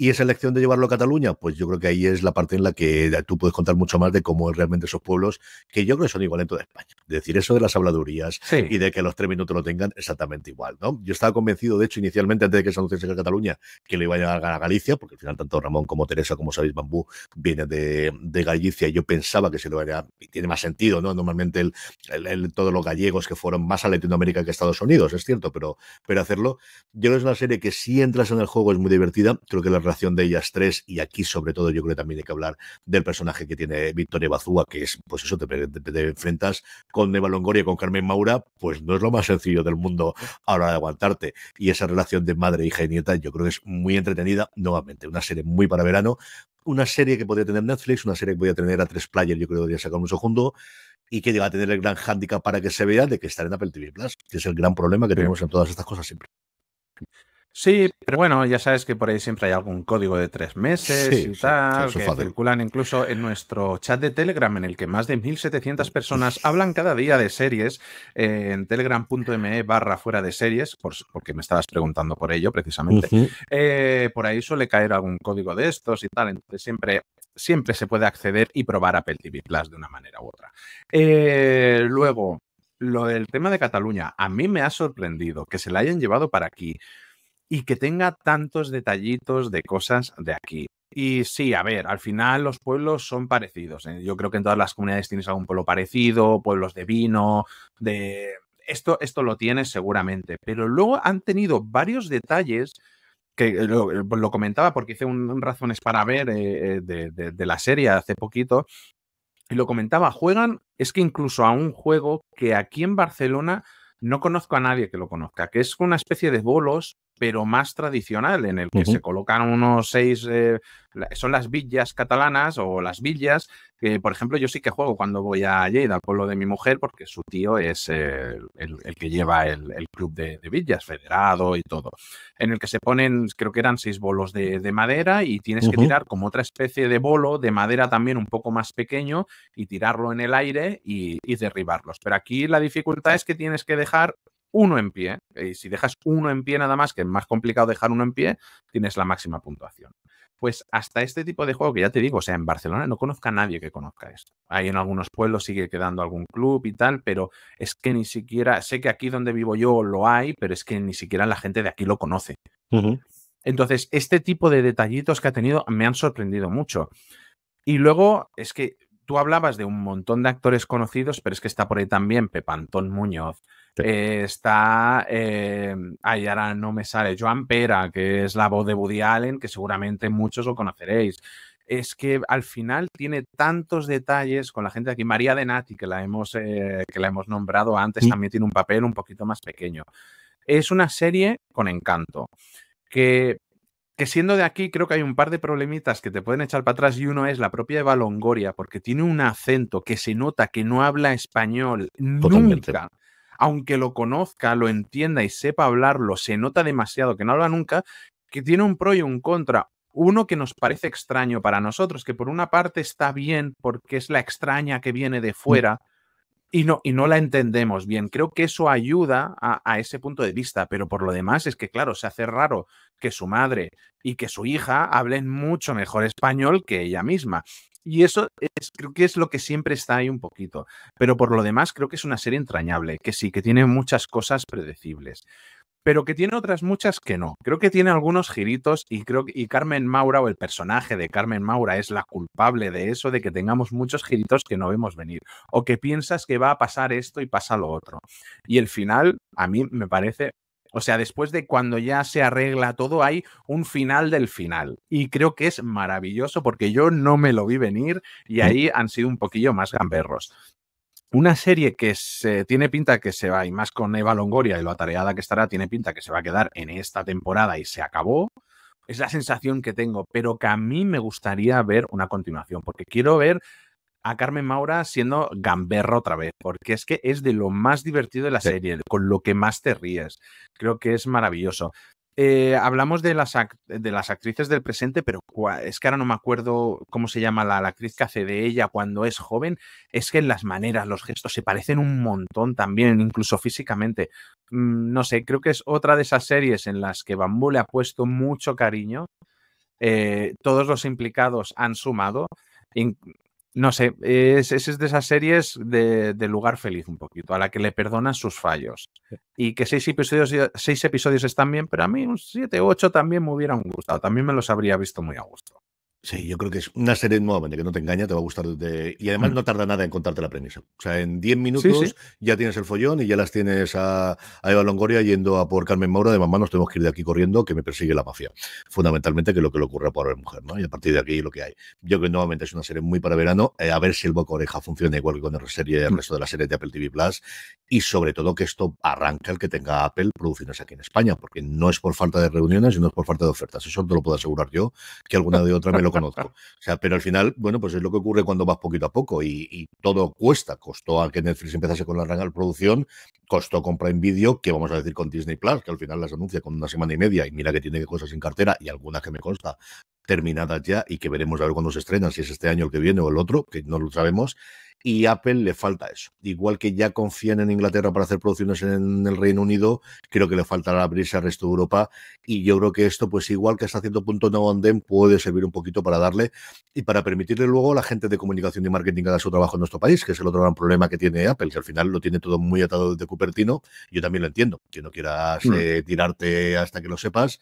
Y esa elección de llevarlo a Cataluña, pues yo creo que ahí es la parte en la que eh, tú puedes contar mucho más de cómo es realmente esos pueblos, que yo creo que son igual en toda España. Es decir, eso de las habladurías y de que los tres minutos lo tengan exactamente igual, ¿no? Yo estaba convencido, de hecho, inicialmente, antes de que se anunciase que Cataluña, que lo iba a llevar a Galicia, porque al final tanto Ramón como Teresa, como sabéis, Bambú, viene de, de Galicia, y yo pensaba que se tiene más sentido, ¿no? Normalmente el, todos los gallegos que fueron más a Latinoamérica que a Estados Unidos, es cierto, pero, pero hacerlo. Yo creo que es una serie que si entras en el juego es muy divertida. Creo que la relación de ellas tres, y aquí sobre todo, yo creo que también hay que hablar del personaje que tiene Victoria Bazúa, que es, pues eso, te, enfrentas con Eva Longoria, con Carmen Maura, pues no es lo más sencillo del mundo ahora de aguantarte. Y esa relación de madre, hija y nieta, yo creo que es muy entretenida. Nuevamente, una serie muy para verano, una serie que podría tener Netflix, una serie que podría tener a tres player, yo creo que podría sacar mucho junto y que llega a
tener el gran hándicap para que se vea de que estar en Apple TV
Plus, que es el gran problema que tenemos en todas estas cosas siempre.
Sí, pero bueno, ya sabes que por ahí siempre hay algún código de tres meses y tal, que circulan incluso en nuestro chat de Telegram, en el que más de 1.700 personas hablan cada día de series eh, en telegram.me barra fuera de series, porque me estabas preguntando por ello precisamente. Eh, por ahí suele caer algún código de estos y tal, entonces siempre, siempre se puede acceder y probar Apple TV Plus de una manera u otra. Eh, luego, lo del tema de Cataluña, a mí me ha sorprendido que se la hayan llevado para aquí y que tenga tantos detallitos de cosas de aquí. Y sí, a ver, al final los pueblos son parecidos. ¿eh? Yo creo que en todas las comunidades tienes algún pueblo parecido, pueblos de vino, de... Esto, esto lo tienes seguramente, pero luego han tenido varios detalles que eh, eh, lo, comentaba porque hice un, razones para ver de, de la serie hace poquito y lo comentaba, juegan, es que incluso a un juego que aquí en Barcelona no conozco a nadie que lo conozca, que es una especie de bolos pero más tradicional, en el que se colocan unos seis, eh, son las villas catalanas o las villas, que por ejemplo yo sí que juego cuando voy a Lleida, al pueblo de mi mujer, porque su tío es el, que lleva el, club de, villas, federado y todo, en el que se ponen, creo que eran seis bolos de, madera y tienes que tirar como otra especie de bolo de madera también un poco más pequeño y tirarlo en el aire y derribarlos. Pero aquí la dificultad es que tienes que dejar uno en pie. Y si dejas uno en pie nada más, que es más complicado dejar uno en pie, tienes la máxima puntuación. Pues hasta este tipo de juego, que ya te digo, o sea, en Barcelona no conozca a nadie que conozca esto. Ahí en algunos pueblos, sigue quedando algún club y tal, pero es que ni siquiera, sé que aquí donde vivo yo lo hay, pero es que ni siquiera la gente de aquí lo conoce. Entonces, este tipo de detallitos que ha tenido me han sorprendido mucho. Y luego, es que tú hablabas de un montón de actores conocidos, pero es que está por ahí también Pepantón Muñoz, eh, está, eh, ahora no me sale, Joan Pera, que es la voz de Woody Allen, que seguramente muchos lo conoceréis. Es que al final tiene tantos detalles con la gente de aquí. María Denati, que la hemos, eh, que la hemos nombrado antes, también tiene un papel un poquito más pequeño. Es una serie con encanto, que que siendo de aquí creo que hay un par de problemitas que te pueden echar para atrás y uno es la propia Eva Longoria, porque tiene un acento que se nota que no habla español nunca aunque lo conozca, lo entienda y sepa hablarlo, se nota demasiado que no habla nunca, que tiene un pro y un contra. Uno que nos parece extraño para nosotros, que por una parte está bien porque es la extraña que viene de mm. fuera y no, y no la entendemos bien. Creo que eso ayuda a, a, ese punto de vista, pero por lo demás es que, claro, se hace raro que su madre y que su hija hablen mucho mejor español que ella misma. Y eso es, creo que es lo que siempre está ahí un poquito. Pero por lo demás, creo que es una serie entrañable, que sí, que tiene muchas cosas predecibles pero que tiene otras muchas que no. Creo que tiene algunos giritos y creo y Carmen Maura o el personaje de Carmen Maura es la culpable de eso, de que tengamos muchos giritos que no vemos venir o que piensas que va a pasar esto y pasa lo otro. Y el final a mí me parece o sea, después de cuando ya se arregla todo, hay un final del final. Y creo que es maravilloso porque yo no me lo vi venir y ahí han sido un poquillo más gamberros. Una serie que se, tiene pinta que se va, y más con Eva Longoria y lo atareada que estará, tiene pinta que se va a quedar en esta temporada y se acabó. Es la sensación que tengo, pero que a mí me gustaría ver una continuación, porque quiero ver a Carmen Maura siendo gamberro otra vez, porque es que es de lo más divertido de la serie, con lo que más te ríes. Creo que es maravilloso. Eh, hablamos de las, de las actrices del presente, pero es que ahora no me acuerdo cómo se llama la, actriz que hace de ella cuando es joven. Es que en las maneras, los gestos se parecen un montón también, incluso físicamente. Mm, no sé, creo que es otra de esas series en las que Bambú le ha puesto mucho cariño. Eh, todos los implicados han sumado no sé, es, es de esas series de, lugar feliz un poquito, a la que le perdonan sus fallos. Y que seis episodios, seis episodios están bien, pero a mí un siete u ocho también me hubieran gustado, también me los habría visto muy a gusto. Sí, yo creo
que es una serie nuevamente que no te engaña, te va a gustar. De... Y además mm. no tarda nada en contarte la premisa. O sea, en 10 minutos ya tienes el follón y ya las tienes a, Eva Longoria yendo a por Carmen Maura de mamá, nos tenemos que ir de aquí corriendo, que me persigue la mafia. Fundamentalmente, que lo que le ocurre a Pobre Mujer, ¿no? Y a partir de aquí lo que hay. Yo creo que nuevamente es una serie muy para verano, eh, a ver si el boca oreja funciona igual que con el, serie, mm. resto de la serie de Apple TV Plus. Y sobre todo que esto arranque el que tenga Apple producciones aquí en España, porque no es por falta de reuniones y no es por falta de ofertas. Eso te lo puedo asegurar yo, que alguna de otra me lo lo conozco. O sea, pero al final, bueno, pues es lo que ocurre cuando vas poquito a poco y, todo cuesta. Costó a que Netflix empezase con la gran producción, costó comprar en vídeo, que vamos a decir con Disney Plus, que al final las anuncia con una semana y media y mira que tiene cosas en cartera y algunas que me consta terminadas ya y que veremos a ver cuándo se estrenan, si es este año el que viene o el otro, que no lo sabemos y Apple le falta eso. Igual que ya confían en Inglaterra para hacer producciones en el Reino Unido, creo que le faltará abrirse al resto de Europa y yo creo que esto, pues igual que hasta cierto punto no andén, puede servir un poquito para darle y para permitirle luego a la gente de comunicación y marketing hacer su trabajo en nuestro país, que es el otro gran problema que tiene Apple, que al final lo tiene todo muy atado desde Cupertino, yo también lo entiendo, que no quieras hmm. eh, tirarte hasta que lo sepas,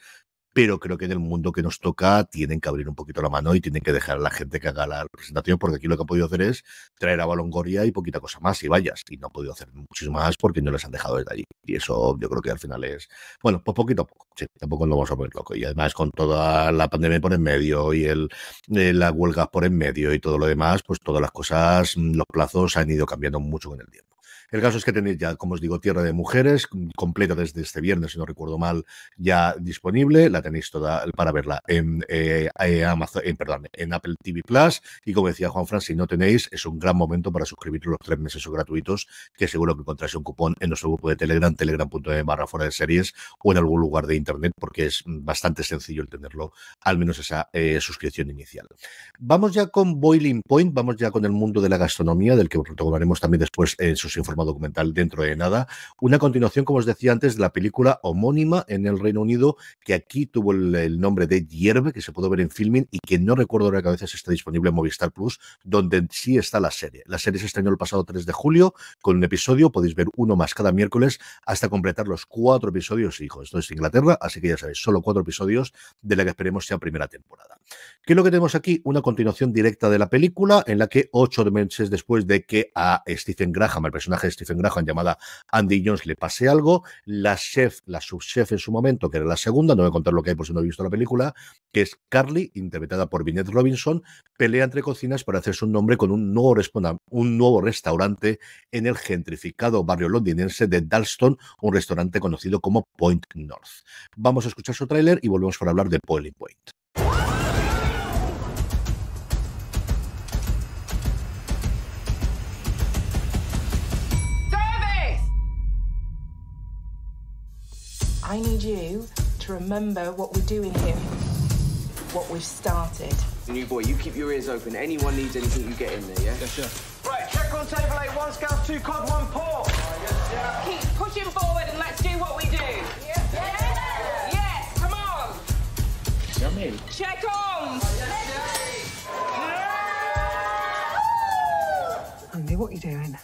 pero creo que en el mundo que nos toca tienen que abrir un poquito la mano y tienen que dejar a la gente que haga la presentación, porque aquí lo que ha podido hacer es traer a Balongoria y poquita cosa más y vayas. Y no ha podido hacer muchísimo más porque no les han dejado desde allí. Y eso yo creo que al final es, bueno, pues poquito a poco. Sí, tampoco lo vamos a poner loco. Y además con toda la pandemia por en medio y el, eh, la huelgas por en medio y todo lo demás, pues todas las cosas, mm, los plazos han ido cambiando mucho con el tiempo. El caso es que tenéis ya, como os digo, Tierra de Mujeres, mm, completa desde este viernes, si no recuerdo mal, ya disponible. La tenéis toda para verla en eh, eh, en, en Apple TV Plus. Y como decía Juan Fran, si no tenéis, es un gran momento para suscribiros los tres meses gratuitos, que seguro que encontráis un cupón en nuestro grupo de Telegram, telegram.me barra fuera de series o en algún lugar de internet, porque es mm, bastante sencillo el tenerlo, al menos esa eh, suscripción inicial. Vamos ya con Boiling Point, vamos ya con el mundo de la gastronomía, del que retomaremos también después en sus informes documental dentro de nada. Una continuación, como os decía antes, de la película homónima en el Reino Unido, que aquí tuvo el, nombre de Yerbe, que se pudo ver en filming y que no recuerdo ahora que a veces está disponible en Movistar Plus, donde sí está la serie. La serie se estrenó el pasado 3 de julio con un episodio, podéis ver uno más cada miércoles hasta completar los cuatro episodios, hijo. Esto es Inglaterra, así que ya sabéis, solo cuatro episodios de la que esperemos sea primera temporada. ¿Qué es lo que tenemos aquí? Una continuación directa de la película en la que ocho meses después de que a Stephen Graham, el personaje Stephen Graham llamada Andy Jones le pase algo, la chef, la subchef en su momento, que era la segunda, no voy a contar lo que hay por si no he visto la película, que es Carly, interpretada por Vinette Robinson, pelea entre cocinas para hacerse un nombre con un nuevo, un nuevo restaurante en el gentrificado barrio londinense de Dalston, un restaurante conocido como Point North. Vamos a escuchar su tráiler y volvemos para hablar de Boiling Point.
I need you
to remember what we're doing here, what we've started.
New boy, you keep your ears open. Anyone needs anything, you get in there, yeah? Yes, sir. Right, check on table eight, one scout, two cod, one paw. Oh, yes, keep pushing forward and let's do what we do. Yes, yes, yes. come on. Come in. Check on. Oh, yes, yeah. Andy, what are you doing?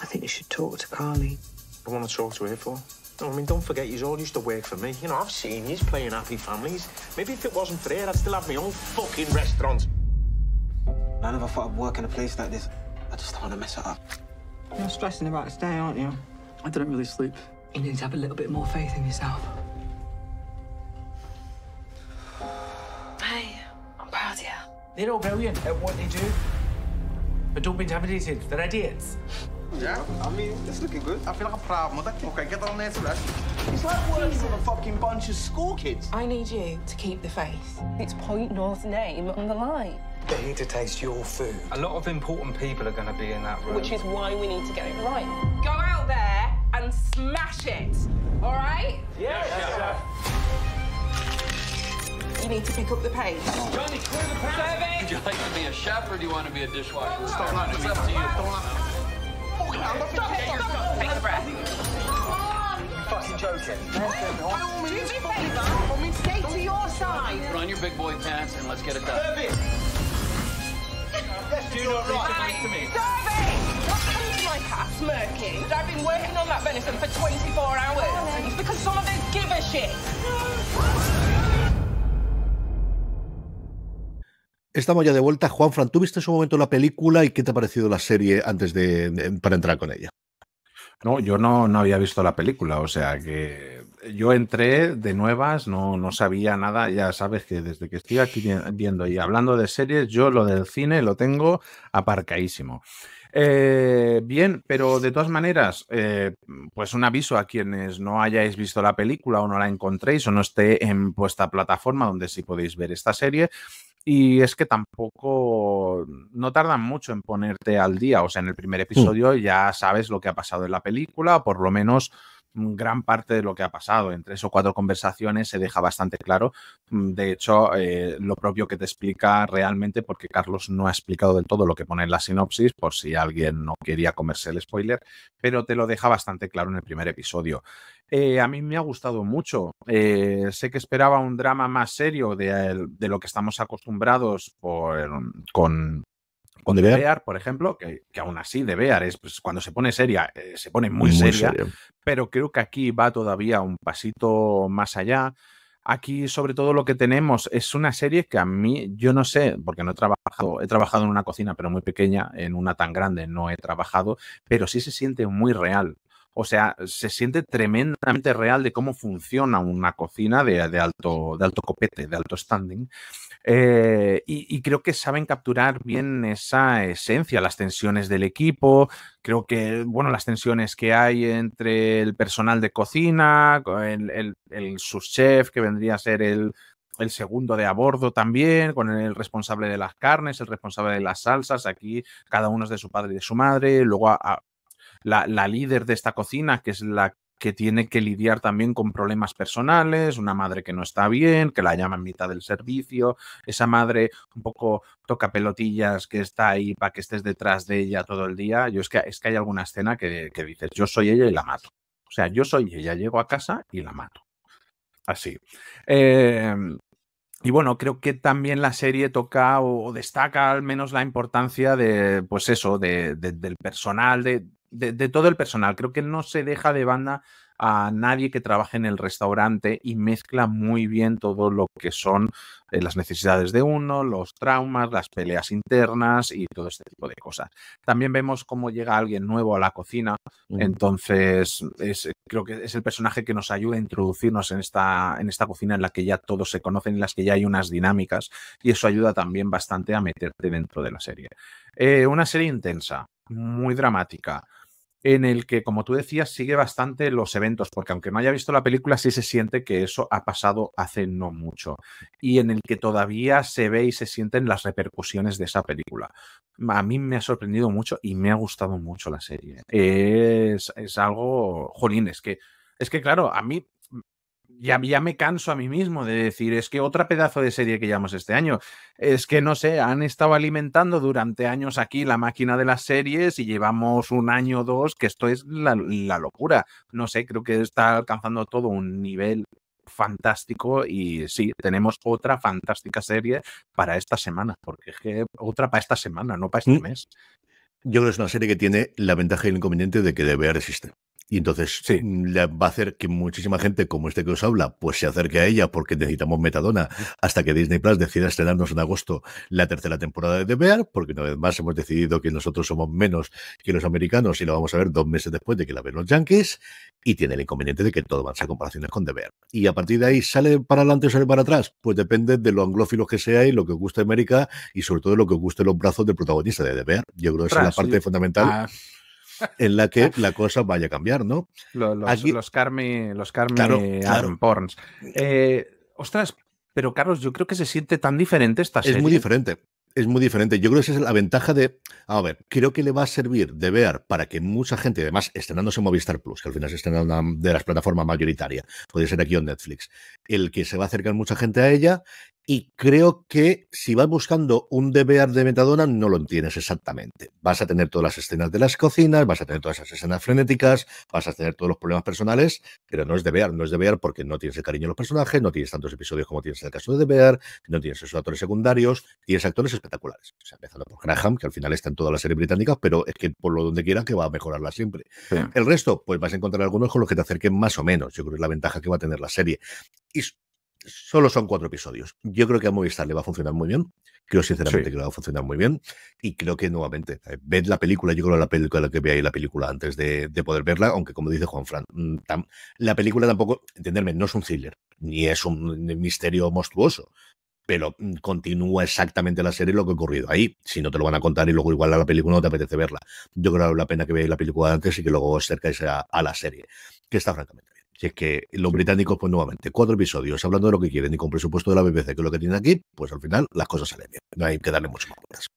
I think you should talk to Carly. I want to talk to her for. I mean, don't forget, he's all used to work for me. You know, I've seen he's playing happy families. Maybe if it wasn't for here, I'd still have my own fucking restaurant. I never thought I'd work in a place like this. I just don't want to mess it up. You're stressing
about this day, aren't you? I didn't really sleep. You need to have a little bit more faith in yourself.
Hey, I'm proud of you. They're all brilliant at what they do. But don't be intimidated. They're idiots. Yeah? I mean, it's looking good. I feel like a proud mother. Okay, get on there to rest. It's like working with a fucking bunch of school kids.
I need you to keep the faith. It's Point North's name on the line.
They need to taste your food. A lot of important people are going to be in that room. Which
is why we need to get it right. Go out there and smash it, all right?
Yes, yes,
You need to pick up the pace.
Johnny, clear the pace. Would you like to be a chef or do you want to be a dishwasher? Stop It's up to you joking. do me a favor. i me to to your side? Put on your big boy pants and let's get it done. Service.
Yes, do right. to my smirking? I've been working on that venison for 24 hours. It's because some of us give a shit. Estamos ya de vuelta. Juan Fran, ¿tú viste en su momento la película y qué te ha parecido la serie antes de, para entrar con ella?
No, yo no, no, había visto la película, o sea que yo entré de nuevas, no, no sabía nada, ya sabes que desde que estoy aquí viendo y hablando de series, yo lo del cine lo tengo aparcaísimo. Eh, bien, pero de todas maneras, eh, pues un aviso a quienes no hayáis visto la película o no la encontréis o no esté en vuestra plataforma donde sí podéis ver esta serie, y es que tampoco, no tardan mucho en ponerte al día, o sea, en el primer mm. episodio ya sabes lo que ha pasado en la película, por lo menos mm, gran parte de lo que ha pasado. En tres o cuatro conversaciones se deja bastante claro. Mm, de hecho, eh, lo propio que te explica realmente, porque Carlos no ha explicado del todo lo que pone en la sinopsis, por si alguien no quería comerse el spoiler, pero te lo deja bastante claro en el primer episodio. Eh, a mí me ha gustado mucho. Eh, sé que esperaba un drama más serio de, lo que estamos acostumbrados por, con, The Bear, por ejemplo, que, aún así The Bear es pues, cuando se pone seria, eh, se pone muy, seria, pero creo que aquí va todavía un pasito más allá. Aquí, sobre todo, lo que tenemos es una serie que a mí, yo no sé, porque no he trabajado, he trabajado en una cocina, pero muy pequeña, en una tan grande no he trabajado, pero sí se siente muy real. O sea, se siente tremendamente real de cómo funciona una cocina de, alto, de alto copete, de alto standing. Eh, y, creo que saben capturar bien esa esencia, las tensiones del equipo, creo que, bueno, las tensiones que hay entre el personal de cocina, el, el, el subchef, que vendría a ser el, segundo de a bordo también, con el responsable de las carnes, el responsable de las salsas, aquí cada uno es de su padre y de su madre, luego a, la, líder de esta cocina, que es la que tiene que lidiar también con problemas personales, una madre que no está bien, que la llama en mitad del servicio, esa madre un poco toca pelotillas que está ahí para que estés detrás de ella todo el día. Yo es que, es que hay alguna escena que, dices, yo soy ella y la mato. O sea, yo soy ella, llego a casa y la mato. Así. Em, y bueno, creo que también la serie toca o, destaca al menos la importancia de, pues eso, del personal, de, de, todo el personal. Creo que no se deja de banda a nadie que trabaje en el restaurante y mezcla muy bien todo lo que son eh, las necesidades de uno, los traumas, las peleas internas y todo este tipo de cosas. También vemos cómo llega alguien nuevo a la cocina, entonces creo que es el personaje que nos ayuda a introducirnos en esta, en esta cocina en la que ya todos se conocen, en las que ya hay unas dinámicas y eso ayuda también bastante a meterte dentro de la serie. Eh, una serie intensa, muy dramática, en el que, como tú decías, sigue bastante los eventos, porque aunque no haya visto la película, sí se siente que eso ha pasado hace no mucho, y en el que todavía se ve y se sienten las repercusiones de esa película. A mí me ha sorprendido mucho y me ha gustado mucho la serie. Es, algo, jolín, que, es que claro, a mí ya, ya me canso a mí mismo de decir, es que otra pedazo de serie que llevamos este año, es que no sé, han estado alimentando durante años aquí la máquina de las series y llevamos un año o dos que esto es la, locura. No sé, creo que está alcanzando todo un nivel fantástico y sí, tenemos otra fantástica serie para esta semana, porque es que otra para esta semana, no para este mm. mes. Yo creo que es una serie que tiene la ventaja y el inconveniente de que
debe existe. Y entonces sí. Mm, va a hacer que muchísima gente como este que os habla, pues se acerque a ella porque necesitamos Metadona hasta que Disney Plus decida estrenarnos en agosto la tercera temporada de The Bear, porque una vez más hemos decidido que nosotros somos menos que los americanos y lo vamos a ver dos meses después de que la ven los Yankees y tiene el inconveniente de que todo van a ser comparaciones con The Bear. Y a partir de ahí, ¿sale para adelante o sale para atrás? Pues depende de lo anglófilos que sea y lo que os guste América y sobre todo lo que guste los brazos del protagonista de The Bear. Yo creo que es la parte fundamental. Ah en la que la cosa vaya a cambiar, ¿no?
Los, los, los Carmi, los Porns. Eh, ostras, pero Carlos, yo creo que se siente tan diferente esta serie. Es muy diferente. Es muy
diferente. Yo creo que esa es la ventaja de. A ver, creo que le va a servir de ver para que mucha gente, además, estrenándose en Movistar Plus, que al final se estrena una de las plataformas mayoritarias, puede ser aquí o en Netflix, el que se va a acercar mucha gente a ella y creo que si vas buscando un DVR de Metadona, no lo entiendes exactamente. Vas a tener todas las escenas de las cocinas, vas a tener todas esas escenas frenéticas, vas a tener todos los problemas personales, pero no es De Bear no es De Bear porque no tienes el cariño de los personajes, no tienes tantos episodios como tienes en el caso de DVR, no tienes esos actores secundarios, tienes actores espectaculares. empezando por Graham, que al final está en todas las series británicas, pero es que por lo donde quiera que va a mejorarla siempre. El resto, pues vas a encontrar algunos con los que te acerquen más o menos. Yo creo que es la ventaja que va a tener la serie. Y Solo son cuatro episodios. Yo creo que a Movistar le va a funcionar muy bien. Creo sinceramente que le va a funcionar muy bien. Y creo que nuevamente, eh, la película, yo creo la película que veáis la película antes de, poder verla, aunque como dice Juan Fran, mm, la película tampoco, entenderme, no es un thriller, ni es un misterio monstruoso pero mm, continúa exactamente la serie lo que ha ocurrido ahí. Si no te lo van a contar y luego igual a la película no te apetece verla. Yo creo que vale la pena que veáis la película antes y que luego os acercáis a, la serie, que está francamente si es que los británicos, pues nuevamente, cuatro episodios hablando de lo que quieren y con presupuesto de la BBC, que es lo que tienen aquí, pues al final las cosas salen bien. No hay que darle mucho más.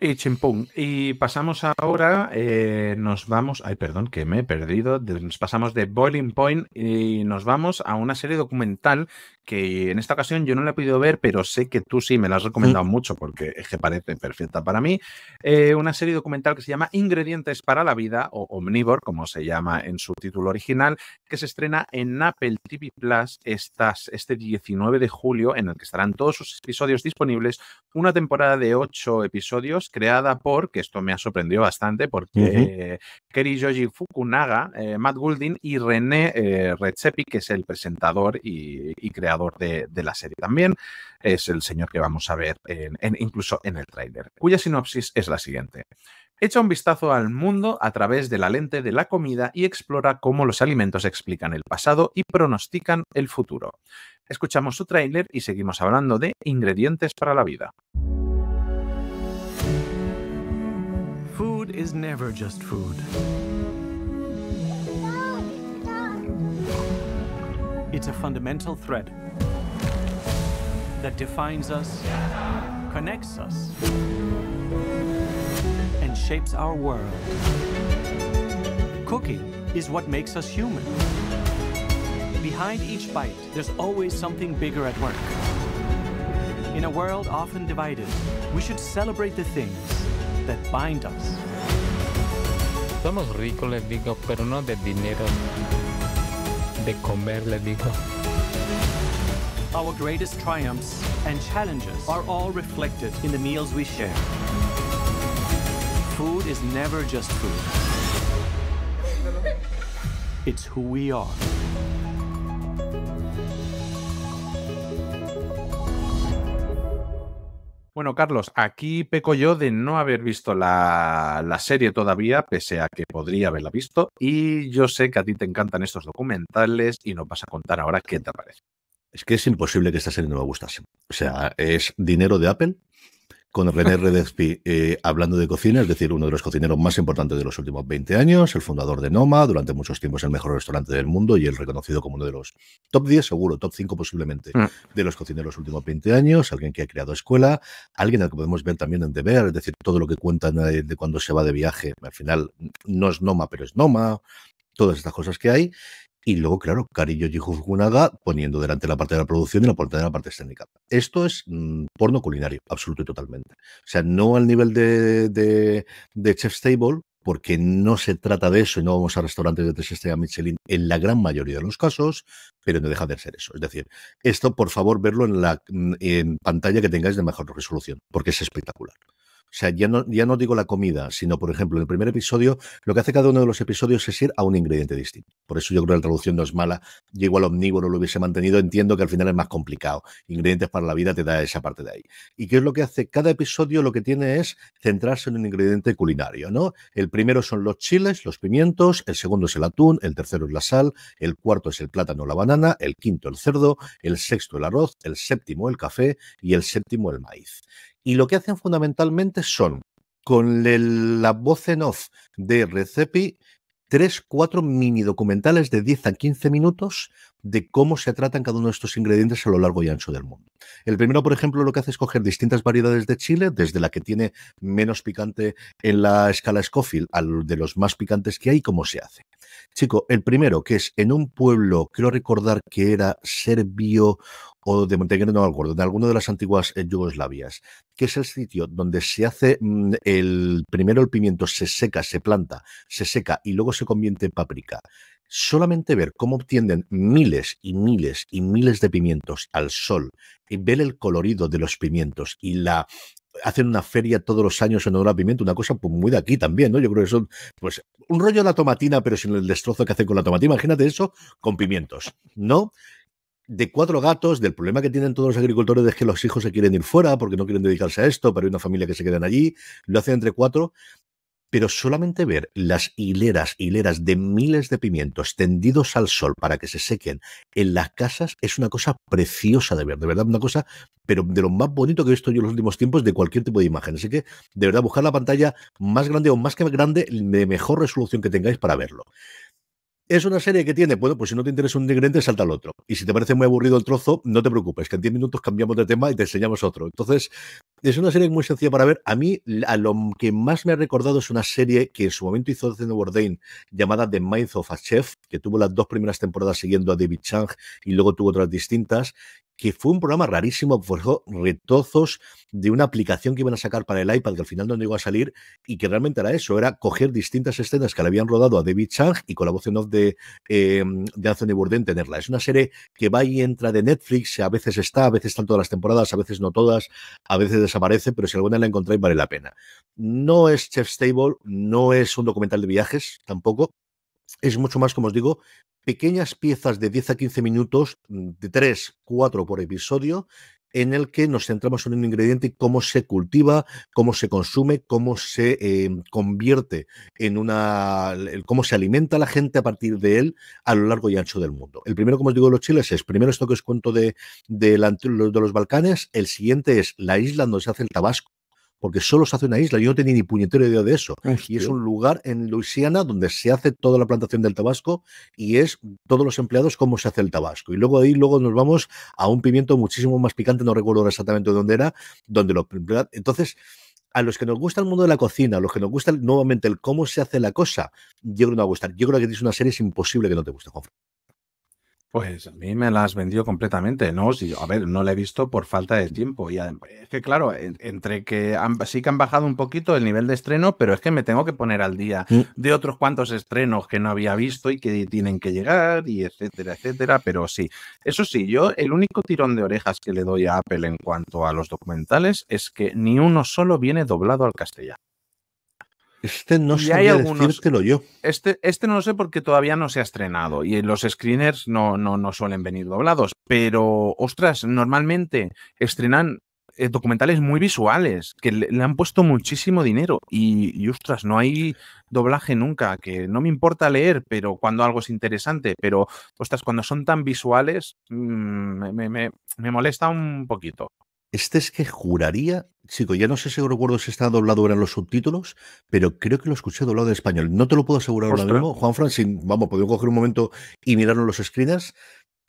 Y chimpún. Y pasamos ahora, eh, nos vamos, ay, perdón, que me he perdido, nos pasamos de Boiling Point y nos vamos a una serie documental que en esta ocasión yo no la he podido ver, pero sé que tú sí me la has mm. recomendado mucho porque es que parece perfecta para mí. Eh, una serie documental que se llama Ingredientes para la Vida o Omnivore, como se llama en su título original, que se estrena en Apple TV Plus este 19 de julio, en el que estarán todos sus episodios disponibles. Una temporada de ocho episodios creada por, que esto me ha sorprendido bastante, porque eh, Kerry Joji Fukunaga, eh, Matt Goulding y René Redzepi, que es el presentador y creador de, la serie también, es el señor que vamos a ver incluso en el tráiler, cuya sinopsis es la siguiente. Echa un vistazo al mundo a través de la lente de la comida y explora cómo los alimentos explican el pasado y pronostican el futuro. Escuchamos su tráiler y seguimos hablando de ingredientes para la vida. Food is never just food. It's a fundamental thread that defines us, connects us, and shapes our world. Cooking is what makes us human. Behind each bite, there's always something bigger at work. In a world often divided, we should celebrate the things that bind us. Somos ricos, les digo, pero no de dinero. De comer, les digo.
Our greatest triumphs and challenges are all reflected in the meals we share.
Food is never just food. It's who we are. Bueno, Carlos, aquí peco yo de no haber visto la, la, serie todavía, pese a que podría haberla visto. Y yo sé que a ti te encantan estos documentales y nos vas a contar ahora qué te parece
es que es imposible que esta serie no me gustase. O sea, es dinero de Apple con René Redespi eh, hablando de cocina, es decir, uno de los cocineros más importantes de los últimos 20 años, el fundador de Noma, durante muchos tiempos el mejor restaurante del mundo y el reconocido como uno de los top 10, seguro, top 5 posiblemente, mm. de los cocineros de los últimos 20 años, alguien que ha creado escuela, alguien al que podemos ver también en Deber, es decir, todo lo que cuenta eh, de cuando se va de viaje, al final no es Noma, pero es Noma, todas estas cosas que hay. Y luego, claro, y Fukunaga poniendo delante la parte de la producción y la parte de la parte escénica. Esto es mm, porno culinario, absoluto y totalmente. O sea, no al nivel de, de, de Chef's Table, porque no se trata de eso y no vamos a restaurantes de tres estrellas Michelin en la gran mayoría de los casos, pero no deja de ser eso. Es decir, esto por favor verlo en la mm, en pantalla que tengáis de mejor resolución, porque es espectacular. O sea, ya no, digo la comida, sino, por ejemplo, en el primer episodio, lo que hace cada uno de los episodios es ir a un ingrediente distinto. Por eso yo creo que la traducción no es mala. Yo igual omnívoro lo hubiese mantenido, entiendo que al final es más complicado. Ingredientes para la vida te da esa parte de ahí. ¿Y qué es lo que hace? Cada episodio lo que tiene es centrarse en un ingrediente culinario, ¿no? El primero son los chiles, los pimientos, el segundo es el atún, el tercero es la sal, el cuarto es el plátano, o la banana, el quinto el cerdo, el sexto el arroz, el séptimo el café y el séptimo el maíz. Y lo que hacen fundamentalmente son, con la voz en off de Recepi, tres, cuatro mini documentales de 10 a 15 minutos de cómo se tratan cada uno de estos ingredientes a lo largo y ancho del mundo. El primero, por ejemplo, lo que hace es coger distintas variedades de chile, desde la que tiene menos picante en la escala Scofield al de los más picantes que hay, cómo se hace. Chico, el primero, que es en un pueblo, quiero recordar que era serbio o de Montenegro, no me acuerdo, de alguna de las antiguas eh, Yugoslavias, que es el sitio donde se hace mm, el primero el pimiento, se seca, se planta, se seca y luego se convierte en páprica. Solamente ver cómo obtienen miles y miles y miles de pimientos al sol y ver el colorido de los pimientos y la hacen una feria todos los años en honor a Pimiento, una cosa pues, muy de aquí también, ¿no? Yo creo que son, pues, un rollo de la tomatina, pero sin el destrozo que hacen con la tomatina. Imagínate eso con pimientos, ¿no? de cuatro gatos, del problema que tienen todos los agricultores es que los hijos se quieren ir fuera porque no quieren dedicarse a esto, pero hay una familia que se quedan allí, lo hacen entre cuatro pero solamente ver las hileras, hileras de miles de pimientos tendidos al sol para que se sequen en las casas es una cosa preciosa de ver, de verdad, una cosa, pero de lo más bonito que he visto yo en los últimos tiempos de cualquier tipo de imagen. Así que, de verdad, buscar la pantalla más grande o más que grande, de mejor resolución que tengáis para verlo. ¿Es una serie que tiene? Bueno, pues si no te interesa un ingrediente, salta al otro. Y si te parece muy aburrido el trozo, no te preocupes, que en 10 minutos cambiamos de tema y te enseñamos otro. Entonces, es una serie muy sencilla para ver. A mí, a lo que más me ha recordado es una serie que en su momento hizo Anthony Bourdain llamada The Mind of a Chef, que tuvo las dos primeras temporadas siguiendo a David Chang y luego tuvo otras distintas que fue un programa rarísimo, forjó retozos de una aplicación que iban a sacar para el iPad que al final no llegó a salir y que realmente era eso, era coger distintas escenas que le habían rodado a David Chang y con la voz de, em, de Anthony Bourdain tenerla. Es una serie que va y entra de Netflix, a veces está, a veces están todas las temporadas, a veces no todas, a veces aparece, pero si alguna la encontráis vale la pena. No es Chef's Table, no es un documental de viajes tampoco. Es mucho más, como os digo, pequeñas piezas de 10 a 15 minutos, de 3, 4 por episodio, en el que nos centramos en un ingrediente y cómo se cultiva, cómo se consume, cómo se em, convierte en una. cómo se alimenta la gente a partir de él a lo largo y ancho del mundo. El primero, como os digo, los chiles es primero esto que os cuento de, de, de los Balcanes, el siguiente es la isla donde se hace el tabasco porque solo se hace una isla. Yo no tenía ni puñetero idea de eso. Ah, y es un lugar en Luisiana donde se hace toda la plantación del tabasco y es todos los empleados cómo se hace el tabasco. Y luego ahí luego nos vamos a un pimiento muchísimo más picante, no recuerdo exactamente dónde era, donde lo entonces a los que nos gusta el mundo de la cocina, a los que nos gusta nuevamente el cómo se hace la cosa, yo creo que no va a gustar. Yo
creo que es una serie es imposible que no te guste, Juan. Pues a mí me las vendió completamente, ¿no? Si, a ver, no la he visto por falta de tiempo. Y es que, claro, entre que sí que han bajado un poquito el nivel de estreno, pero es que me tengo que poner al día mm. de otros cuantos estrenos que no había visto y que tienen que llegar, y etcétera, etcétera. Pero sí, eso sí, yo el único tirón de orejas que le doy a Apple en cuanto a los documentales es que ni uno solo viene doblado al castellano. Este no sé hay algunos, yo. Este, este no lo sé porque todavía no se ha estrenado y los screeners no, no, suelen venir doblados. Pero, ostras, normalmente estrenan eh, documentales muy visuales, que le, han puesto muchísimo dinero y, y, ostras, no hay doblaje nunca, que no me importa leer, pero cuando algo es interesante, pero ostras, cuando son tan visuales, mm, me, me molesta un poquito.
Este es que juraría, chico, ya no sé si recuerdo si está doblado o en los subtítulos, pero creo que lo escuché doblado en español. No te lo puedo asegurar ahora mismo, Juan Francis, Vamos, podemos coger un momento y mirarnos los screeners.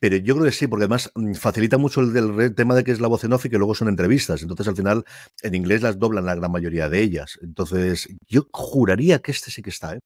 Pero yo creo que sí, porque además mm, facilita mucho el, tema de que es la voz en off y que luego son entrevistas. Entonces, al final, en inglés las doblan la gran mayoría de ellas. Entonces, yo juraría que este sí que está, ¿eh?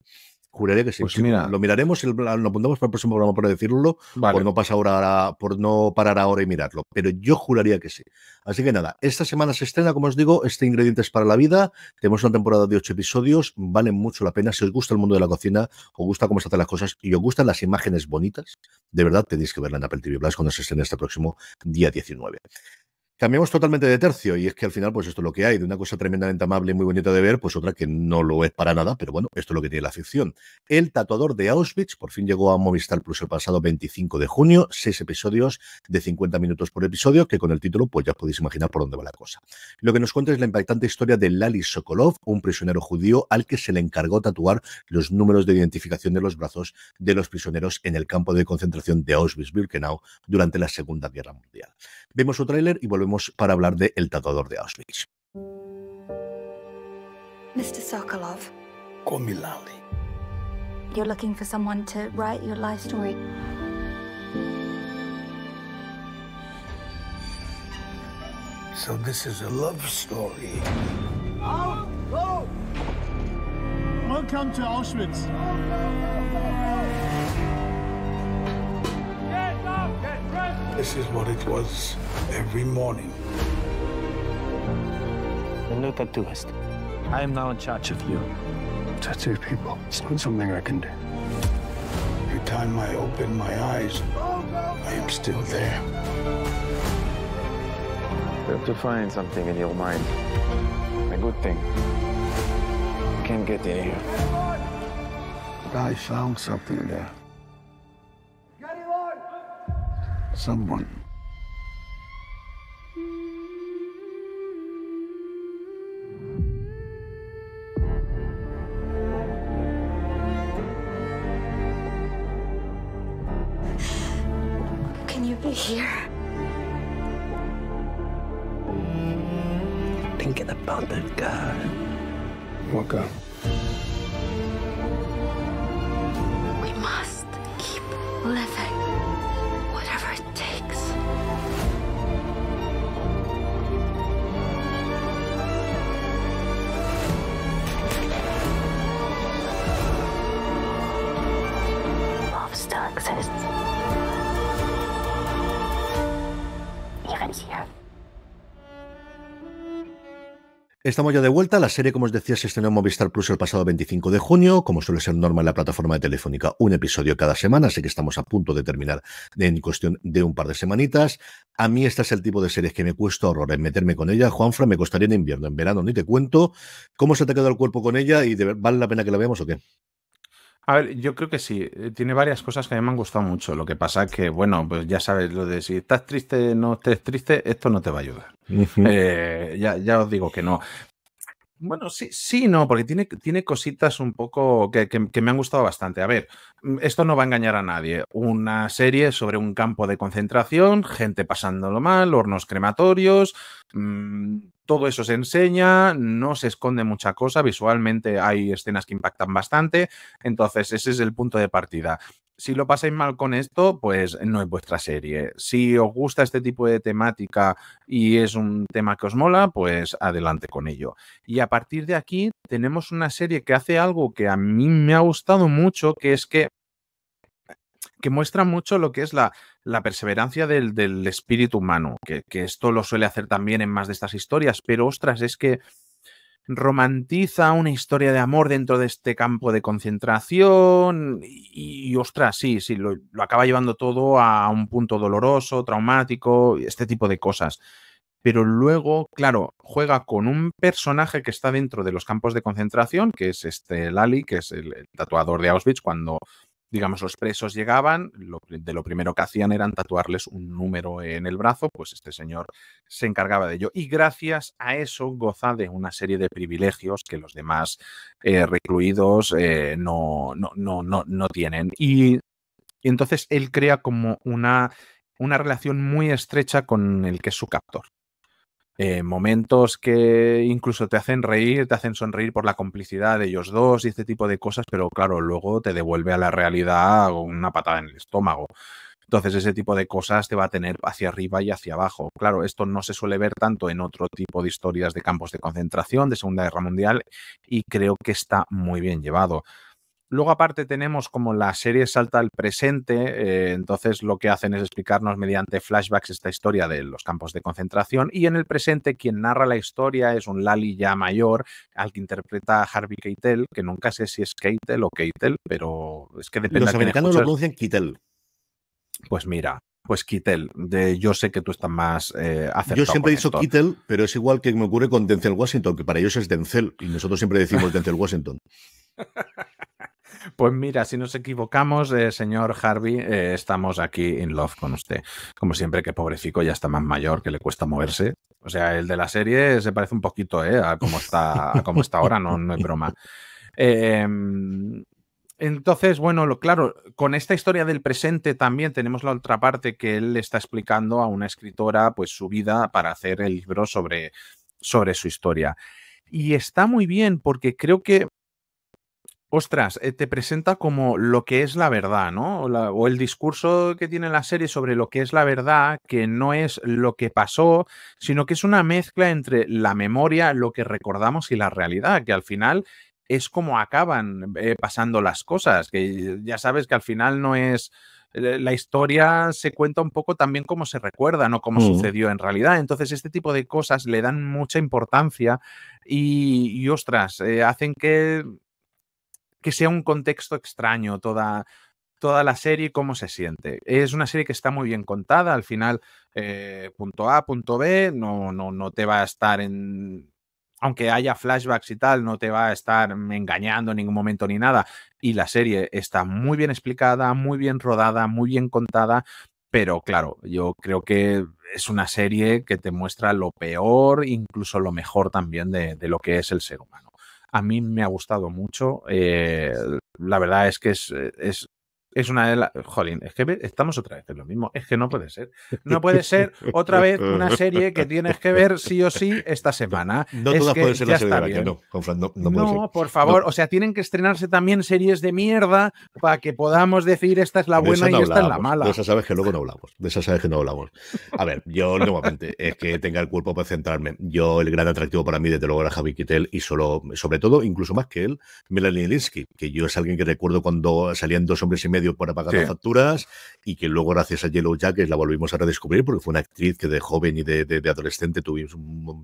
Juraría que sí. Pues lo miraremos, lo apuntamos para el próximo programa para decirlo, por, no pasar ahora, por no parar ahora y mirarlo. Pero yo juraría que sí. Así que nada, esta semana se estrena, como os digo, este Ingredientes para la Vida. Tenemos una temporada de ocho episodios, valen mucho la pena. Si os gusta el mundo de la cocina, os gusta cómo se hacen las cosas y os gustan las imágenes bonitas, de verdad tenéis que verla en Apple TV Plus cuando se estrene este próximo día 19. Cambiamos totalmente de tercio y es que al final, pues esto es lo que hay, de una cosa tremendamente amable y muy bonita de ver, pues otra que no lo es para nada, pero bueno, esto es lo que tiene la ficción. El tatuador de Auschwitz por fin llegó a Movistar Plus el pasado 25 de junio, seis episodios de 50 minutos por episodio, que con el título pues ya podéis imaginar por dónde va la cosa. Lo que nos cuenta es la impactante historia de Lali Sokolov, un prisionero judío al que se le encargó tatuar los números de identificación de los brazos de los prisioneros en el campo de concentración de Auschwitz-Birkenau durante la Segunda Guerra Mundial. Vemos su tráiler y volvemos volvemos para hablar de El Tatuador de Auschwitz. Mr. Sokolov.
Call me Lally.
You're looking for someone to write your life story.
So this is a love story.
Welcome to Auschwitz.
This is what it was every morning. No tattooist. I am now in charge of you. Tattoo people. It's not something I can do. Every time I open my eyes, I am still there. You have to find something in your mind. A good thing. I can't get in here.
I found
something there. someone.
Estamos ya de vuelta. La serie, como os decía, se estrenó en Movistar Plus el pasado 25 de junio. Como suele ser normal en la plataforma de Telefónica, un episodio cada semana, así que estamos a punto de terminar en cuestión de un par de semanitas. A mí este es el tipo de series que me cuesta horror en meterme con ella. Juanfra, me costaría en invierno, en verano, ni te cuento. ¿Cómo se te ha quedado el cuerpo con ella y vale la pena que la veamos o qué?
A ver, yo creo que sí. Eh, tiene varias cosas que a mí me han gustado mucho. Lo que pasa es que, bueno, pues ya sabes, lo de si estás triste, no estés triste, esto no te va a ayudar.
Eh,
ya, ya os digo que no. Bueno, sí, sí, no, porque tiene, tiene cositas un poco que, me han gustado bastante. A ver, mm, esto no va a engañar a nadie. Una serie sobre un campo de concentración, gente pasándolo mal, hornos crematorios, mm, todo eso se enseña, no se esconde mucha cosa, visualmente hay escenas que impactan bastante, entonces ese es el punto de partida si lo pasáis mal con esto, pues eh, no es vuestra serie. Si os gusta este tipo de temática y es un tema que os mola, pues adelante con ello. Y a partir de aquí tenemos una serie que hace algo que a mí me ha gustado mucho, que es que, que muestra mucho lo que es la, la perseverancia del, espíritu humano, que, que esto lo suele hacer también en más de estas historias, pero ostras, es que romantiza una historia de amor dentro de este campo de concentración y, ostras, sí, sí, lo, acaba llevando todo a un punto doloroso, traumático, este tipo de cosas. Pero luego, claro, juega con un personaje que está dentro de los campos de concentración, que es este Lali, que es el tatuador de Auschwitz, cuando digamos, los presos llegaban, lo, de lo primero que hacían eran tatuarles un número en el brazo, pues este señor se encargaba de ello. Y gracias a eso goza de una serie de privilegios que los demás recluidos no, no, no, no, no tienen. Y, entonces él crea como una, una relación muy estrecha con el que es su captor. Eh, momentos que incluso te hacen reír, te hacen sonreír por la complicidad de ellos dos y este tipo de cosas, pero claro, luego te devuelve a la realidad una patada en el estómago. Entonces ese tipo de cosas te va a tener hacia arriba y hacia abajo. Claro, esto no se suele ver tanto en otro tipo de historias de campos de concentración de Segunda Guerra Mundial y creo que está muy bien llevado. Luego aparte tenemos como la serie salta al presente, eh, entonces lo que hacen es explicarnos mediante flashbacks esta historia de los campos de concentración y en el presente quien narra la historia es un Lali ya mayor al que interpreta Harvey Keitel, que nunca sé si es Keitel o Keitel, pero es que depende. Los americanos lo pronuncian Keitel. Pues mira, pues Keitel, De, yo sé que tú estás más eh, Yo siempre he dicho Keitel,
pero es igual que me ocurre con Denzel Washington, que para ellos es Denzel, y nosotros siempre decimos Denzel Washington.
Pues mira, si nos equivocamos, eh, señor Harvey, eh, estamos aquí in love con usted. Como siempre, que pobrecito ya está más mayor, que le cuesta moverse. O sea, el de la serie se parece un poquito eh, a cómo está, está ahora, no, no es broma. Em, entonces, bueno, claro, con esta historia del presente también tenemos la otra parte que él está explicando a una escritora pues su vida para hacer el libro sobre, sobre su historia. Y está muy bien porque creo que ostras, eh, te presenta como lo que es la verdad, ¿no? O, el discurso que tiene la serie sobre lo que es la verdad, que no es lo que pasó, sino que es una mezcla entre la memoria, lo que recordamos y la realidad, que al final es como acaban eh, pasando las cosas, que ya sabes que al final no es... Eh, la historia se cuenta un poco también como se recuerda, no cómo mm. sucedió en realidad. Entonces, este tipo de cosas le dan mucha importancia y, ostras, hacen que que sea un contexto extraño toda, toda la serie y cómo se siente. Es una serie que está muy bien contada, al final, eh, punto A, punto B, no, no, no te va a estar en... Aunque haya flashbacks y tal, no te va a estar engañando en ningún momento ni nada. Y la serie está muy bien explicada, muy bien rodada, muy bien contada. Pero claro, yo creo que es una serie que te muestra lo peor, incluso lo mejor también de lo que es el ser humano a mí me ha gustado mucho. Eh, la verdad es que es eh, es una de las. Jolín, es que estamos otra vez en lo mismo. Es que no puede ser. No puede ser otra vez una serie que tienes que ver sí o sí esta semana. No es todas pueden ser la serie de que no, no, por favor. O sea, tienen que estrenarse también series de mierda para que podamos decir esta es la buena y esta es la mala.
De esa sabes que luego no hablamos. De esas sabes que no hablamos. A ver, yo nuevamente es que tenga el cuerpo para centrarme. Yo, el gran atractivo para mí, desde luego, era Javi Kittel, y solo, sobre todo, incluso más que él, Melanie Linsky, que yo es alguien que recuerdo cuando salían dos hombres y medio por para pagar las facturas y que luego gracias a Yellow Jackets la volvimos a redescubrir porque fue una actriz que de joven y de, adolescente tuvimos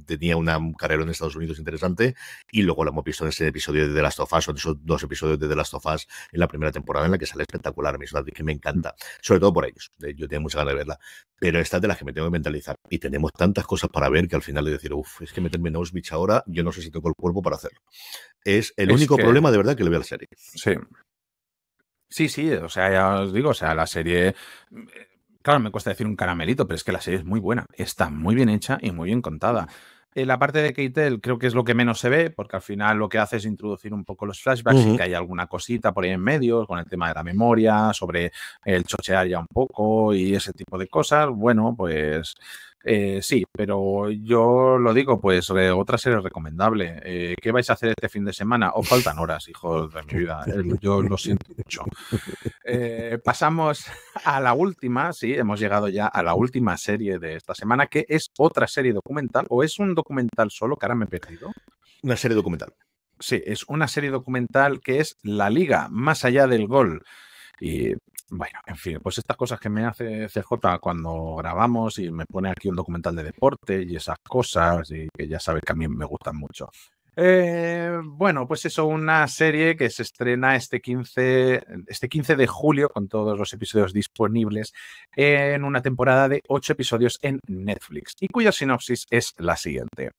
tenía una carrera en Estados Unidos interesante y luego la hemos visto en ese episodio de The Last of Us o en esos dos episodios de The Last of Us en la primera temporada en la que sale espectacular. que me encanta, sobre todo por ellos. Eh, yo tenía mucha ganas de verla. Pero esta es de las que me tengo que mentalizar y tenemos tantas cosas para ver que al final de decir, uff, es que meterme en Auschwitz ahora, yo no sé si tengo el cuerpo
para hacerlo. Es el único problema de
verdad que le veo a la serie.
Sí. Sí, sí, o sea, ya os digo, o sea, la serie. Claro, me cuesta decir un caramelito, pero es que la serie es muy buena. Está muy bien hecha y muy bien contada. Eh, la parte de Keitel creo que es lo que menos se ve, porque al final lo que hace es introducir un poco los flashbacks y que hay alguna cosita por ahí en medio, con el tema de la memoria, sobre el chochear ya un poco y ese tipo de cosas. Bueno, pues eh, sí, pero yo lo digo, pues otra serie recomendable. Eh, ¿Qué vais a hacer este fin de semana? O oh, faltan horas, hijos de mi vida. Eh, yo lo siento mucho. pasamos a la última, sí, hemos llegado ya a la última serie de esta semana, que es otra serie documental, o es un documental solo, que ahora me he perdido. Una serie documental. Sí, es una serie documental que es La Liga, más allá del gol. Y bueno, en fin, pues estas cosas que me hace CJ cuando grabamos y me pone aquí un documental de deporte y esas cosas, y que ya sabes que a mí me gustan mucho. Eh, bueno, pues eso, una serie que se estrena este 15, este 15 de julio con todos los episodios disponibles en una temporada de ocho episodios en Netflix y cuya sinopsis es la siguiente.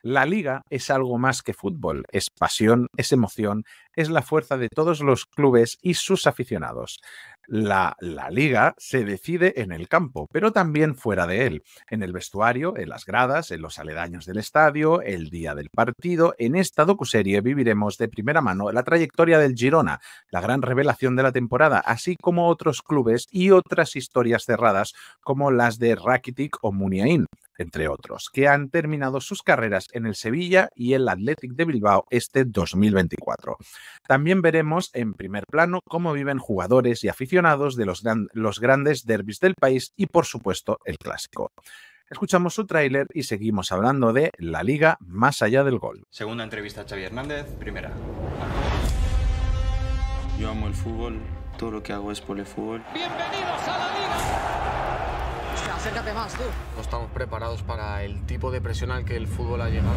La liga es algo más que fútbol, es pasión, es emoción, es la fuerza de todos los clubes y sus aficionados la, liga se decide en el campo, pero también fuera de él, en el vestuario, en las gradas, en los aledaños del estadio, el día del partido. En esta docuserie viviremos de primera mano la trayectoria del Girona, la gran revelación de la temporada, así como otros clubes y otras historias cerradas como las de Rakitic o Muniain entre otros, que han terminado sus carreras en el Sevilla y el Athletic de Bilbao este 2024. También veremos en primer plano cómo viven jugadores y aficionados de los, los grandes derbis del país y, por supuesto, el clásico. Escuchamos su tráiler y seguimos hablando de la liga más allá del gol. Segunda entrevista a Xavi Hernández, primera. Yo amo el fútbol, todo lo que hago es por el fútbol. Bienvenidos a la acércate más, tú.
No estamos preparados para el tipo de presión al que el fútbol ha llegado.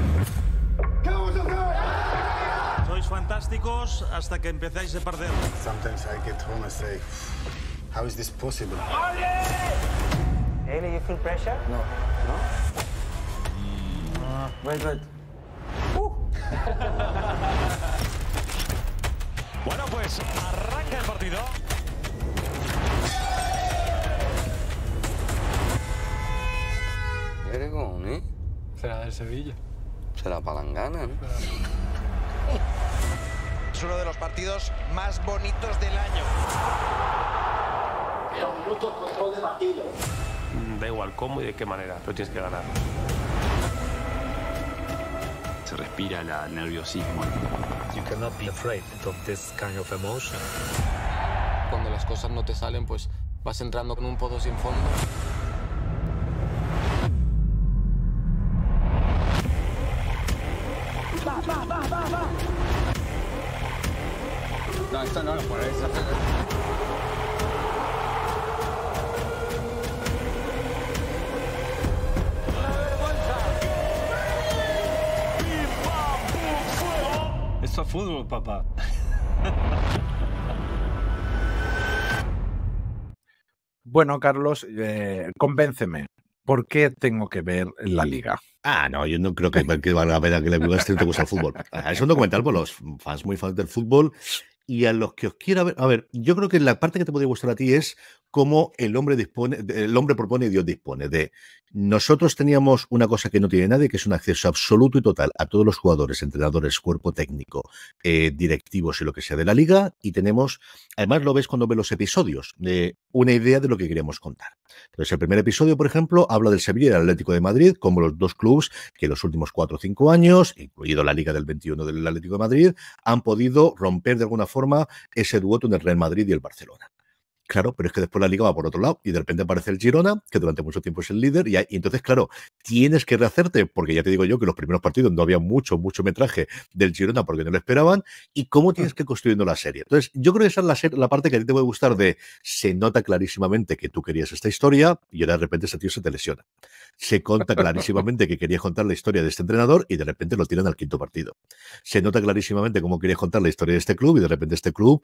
¿Qué vamos a Sois fantásticos hasta que empezáis a perder. Sometimes I get home and say, how is this possible?
Really, you feel pressure? No. No? Uh, wait, Uh. bueno, pues arranca el partido. Será del Sevilla. Será palangana, Es uno de los partidos más bonitos del año. de mm, Da igual cómo y de qué manera, pero tienes que ganar. Se respira la
nerviosismo. You cannot be afraid of this kind of emotion. Cuando
las cosas no te salen, pues vas entrando con un podo sin fondo. va, va, va, va. No, esto no lo puedes hacer.
Esto es fútbol, papá.
Bueno, Carlos, eh, convénceme. ¿Por qué tengo que ver la liga?
Ah, no, yo no creo que, valga la pena que la no este, te gusta el fútbol. Ah, es un documental por los fans muy fans del fútbol y a los que os quiera ver. A ver, yo creo que la parte que te podría gustar a ti es cómo el hombre dispone, el hombre propone y Dios dispone de nosotros teníamos una cosa que no tiene nadie, que es un acceso absoluto y total a todos los jugadores, entrenadores, cuerpo técnico, eh, directivos y lo que sea de la liga. Y tenemos, además lo ves cuando ves los episodios, una idea de lo que queríamos contar. Entonces, el primer episodio, por ejemplo, habla del Sevilla y del Atlético de Madrid, como los dos clubes que en los últimos cuatro o cinco años, incluido la Liga del 21 del Atlético de Madrid, han podido romper de alguna forma ese dueto entre el Real Madrid y el Barcelona. Claro, pero es que después la liga va por otro lado y de repente aparece el Girona, que durante mucho tiempo es el líder, y, entonces, claro, tienes que rehacerte, porque ya te digo yo que los primeros partidos no había mucho, mucho metraje del Girona porque no lo esperaban, y cómo ah. tienes que ir construyendo la serie. Entonces, yo creo que esa es la, la parte que a ti te puede gustar de se nota clarísimamente que tú querías esta historia y ahora de repente ese tío se te lesiona. Se conta clarísimamente que querías contar la historia de este entrenador y de repente lo tiran al quinto partido. Se nota clarísimamente cómo querías contar la historia de este club y de repente este club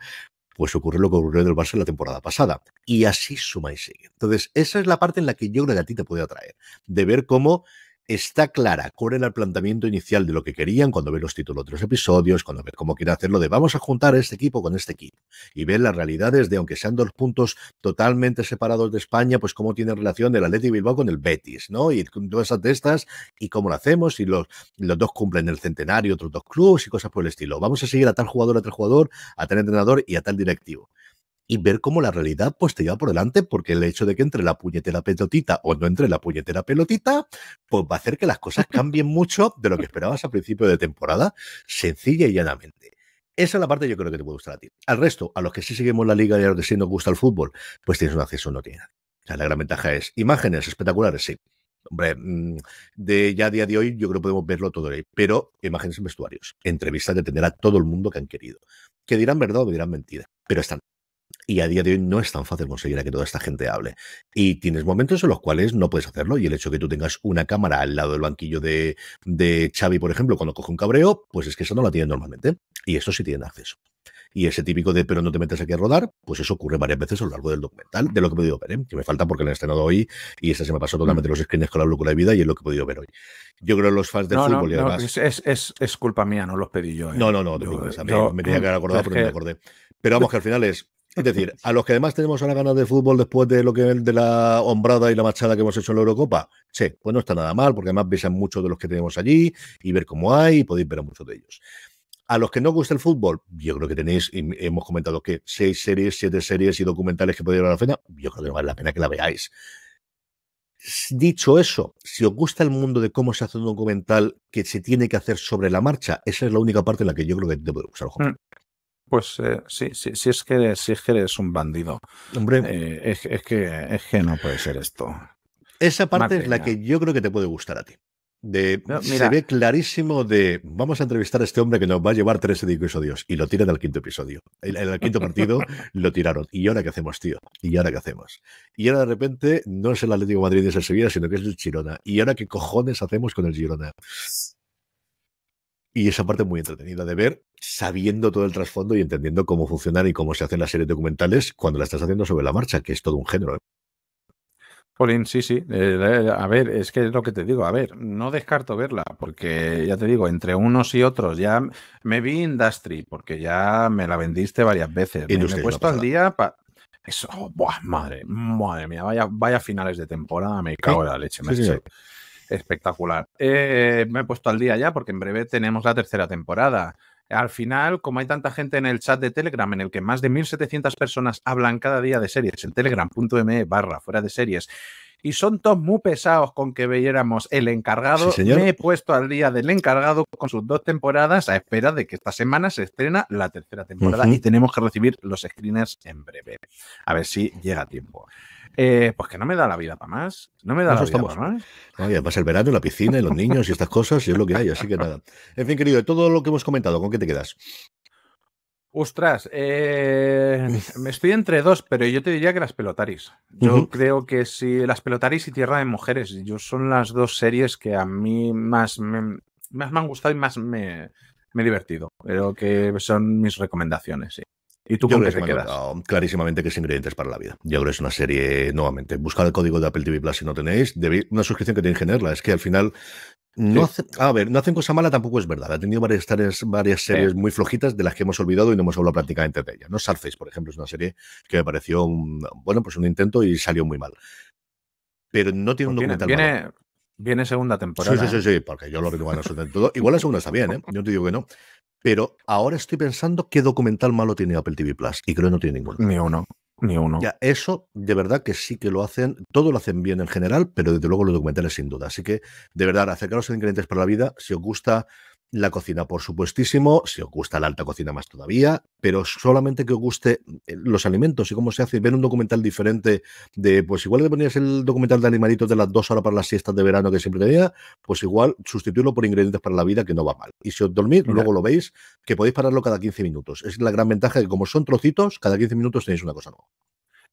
pues ocurrió lo que ocurrió en el Barça la temporada pasada. Y así suma y sigue. Entonces, esa es la parte en la que yo creo que a ti te puede atraer, de ver cómo está clara cuál era el planteamiento inicial de lo que querían cuando ve los títulos de los episodios, cuando ve cómo quieren hacerlo, de vamos a juntar este equipo con este equipo y ver las realidades de, aunque sean dos puntos totalmente separados de España, pues cómo tiene relación el y Bilbao con el Betis, ¿no? Y todas esas testas, y cómo lo hacemos, y los, los dos cumplen el centenario, otros dos clubes y cosas por el estilo. Vamos a seguir a tal jugador, a tal jugador, a tal entrenador y a tal directivo y ver cómo la realidad pues te lleva por delante, porque el hecho de que entre la puñetera pelotita o no entre la puñetera pelotita, pues va a hacer que las cosas cambien mucho de lo que esperabas al principio de temporada, sencilla y llanamente. Esa es la parte que yo creo que te puede gustar a ti. Al resto, a los que sí seguimos la liga y a los que sí nos gusta el fútbol, pues tienes un acceso no tiene nada. sea, la gran ventaja es imágenes espectaculares, sí. Hombre, mm, de ya a día de hoy yo creo que podemos verlo todo ahí. pero imágenes en vestuarios, entrevistas de tener a todo el mundo que han querido, que dirán verdad o que dirán mentira, pero están y a día de hoy no es tan fácil conseguir a que toda esta gente hable. Y tienes momentos en los cuales no puedes hacerlo y el hecho de que tú tengas una cámara al lado del banquillo de, de Xavi, por ejemplo, cuando coge un cabreo, pues es que esa no la tienen normalmente y eso sí tienen acceso. Y ese típico de pero no te metes aquí a rodar, pues eso ocurre varias veces a lo largo del documental, de lo que he podido ver, ¿eh? que me falta porque lo he estrenado hoy y esa se me pasó totalmente mm. los screens con la locura de vida y es lo que he podido ver hoy. Yo creo que los fans del fútbol y además.
es, culpa mía, no los pedí yo. ¿eh? No, no, no, me tenía que acordar, porque me acordé. Pero vamos, que al final es, es decir, a
los que además tenemos ahora ganas de fútbol después de lo que de la hombrada y la machada que hemos hecho en la Eurocopa, sí, pues no está nada mal, porque además besan muchos de los que tenemos allí y ver cómo hay y podéis ver a muchos de ellos. A los que no os gusta el fútbol, yo creo que tenéis, hemos comentado que seis series, siete series y documentales que podéis ver la pena, yo creo que no vale la pena que la veáis. Dicho eso, si os gusta el mundo de cómo se hace un documental que se tiene que hacer sobre la marcha, esa es la única
parte en la que yo creo que te puede gustar, pues eh, sí, sí, sí, es que eres, es eres un bandido. Hombre, eh, es, que, es no puede ser esto.
Esa parte es la que yo creo que te puede gustar a ti. De, se ve clarísimo de vamos a entrevistar a este hombre que nos va a llevar tres episodios y lo tiran al quinto episodio. En el, quinto partido lo tiraron. ¿Y ahora qué hacemos, tío? ¿Y ahora qué hacemos? Y ahora de repente no es el Atlético de Madrid y Sevilla, sino que es el Girona. ¿Y ahora qué cojones hacemos con el Girona? Y esa parte muy entretenida de ver, sabiendo todo el trasfondo y entendiendo cómo funcionan y cómo se hacen las series documentales cuando la estás haciendo sobre la marcha, que es todo un género.
Polín, ¿eh? sí, sí. Eh, eh, a ver, es que es lo que te digo. A ver, no descarto verla, porque ya te digo, entre unos y otros, ya me vi Industry, porque ya me la vendiste varias veces. Y me, he puesto al día para... Eso, madre, madre mía, vaya, vaya finales de temporada, me cago en la leche. me hecho espectacular. Eh, me he puesto al día ya porque en breve tenemos la tercera temporada. Al final, como hay tanta gente en el chat de Telegram, en el que más de 1.700 personas hablan cada día de series, en telegram.me barra fuera de series, y son todos muy pesados con que viéramos el encargado. Me he puesto al día del encargado con sus dos temporadas a espera de que esta semana se estrena la tercera temporada y tenemos que recibir los screeners en breve. A ver si llega a tiempo. Eh, pues que no me da la vida para más. No me da la vida para más.
Pues el verano, la piscina y los niños y estas cosas, y es lo que hay, así que nada.
En fin, querido, de todo lo que hemos
comentado, ¿con qué te quedas?
Ostras, eh, Me estoy entre dos, pero yo te diría que las pelotaris. Yo creo que sí, las pelotaris y Tierra de Mujeres, yo son las dos series que a mí más me, han gustado y más me, me he divertido. Creo que son mis recomendaciones, sí. ¿Y tú clarísimamente que es
Ingredientes para la Vida. Yo creo que es una serie, nuevamente, buscad el código de Apple TV Plus si no tenéis. Debí, una suscripción que tenéis que Es que al final no a ver, no hacen cosa mala, tampoco es verdad. Ha tenido varias, series muy flojitas de las que hemos olvidado y no hemos hablado prácticamente de ellas. ¿no? Surface, por ejemplo, es una serie que me pareció un, bueno, pues un intento y salió muy mal. Pero no tiene pues un documental.
Viene, segunda temporada. Sí, sí, ¿eh?
sí, sí porque yo lo Igual la segunda está bien, ¿eh? Yo te digo que no. Pero ahora estoy pensando qué documental malo tiene Apple TV Plus. Y creo que no tiene ninguno. Ni uno. Ni uno. Ya, eso de verdad que sí que lo hacen, todo lo hacen bien en general, pero desde luego los documentales sin duda. Así que, de verdad, acercaros a ingredientes para la vida. Si os gusta la cocina, por supuestísimo, si os gusta la alta cocina más todavía, pero solamente que os guste eh, los alimentos y cómo se hace, ver un documental diferente de, pues igual que ponías el documental de animalitos de las dos horas para las siestas de verano que siempre tenía, pues igual sustituirlo por ingredientes para la vida que no va mal. Y si os dormís, luego lo veis, que podéis pararlo cada 15 minutos. Es la gran ventaja que como son trocitos, cada 15 minutos tenéis una cosa nueva.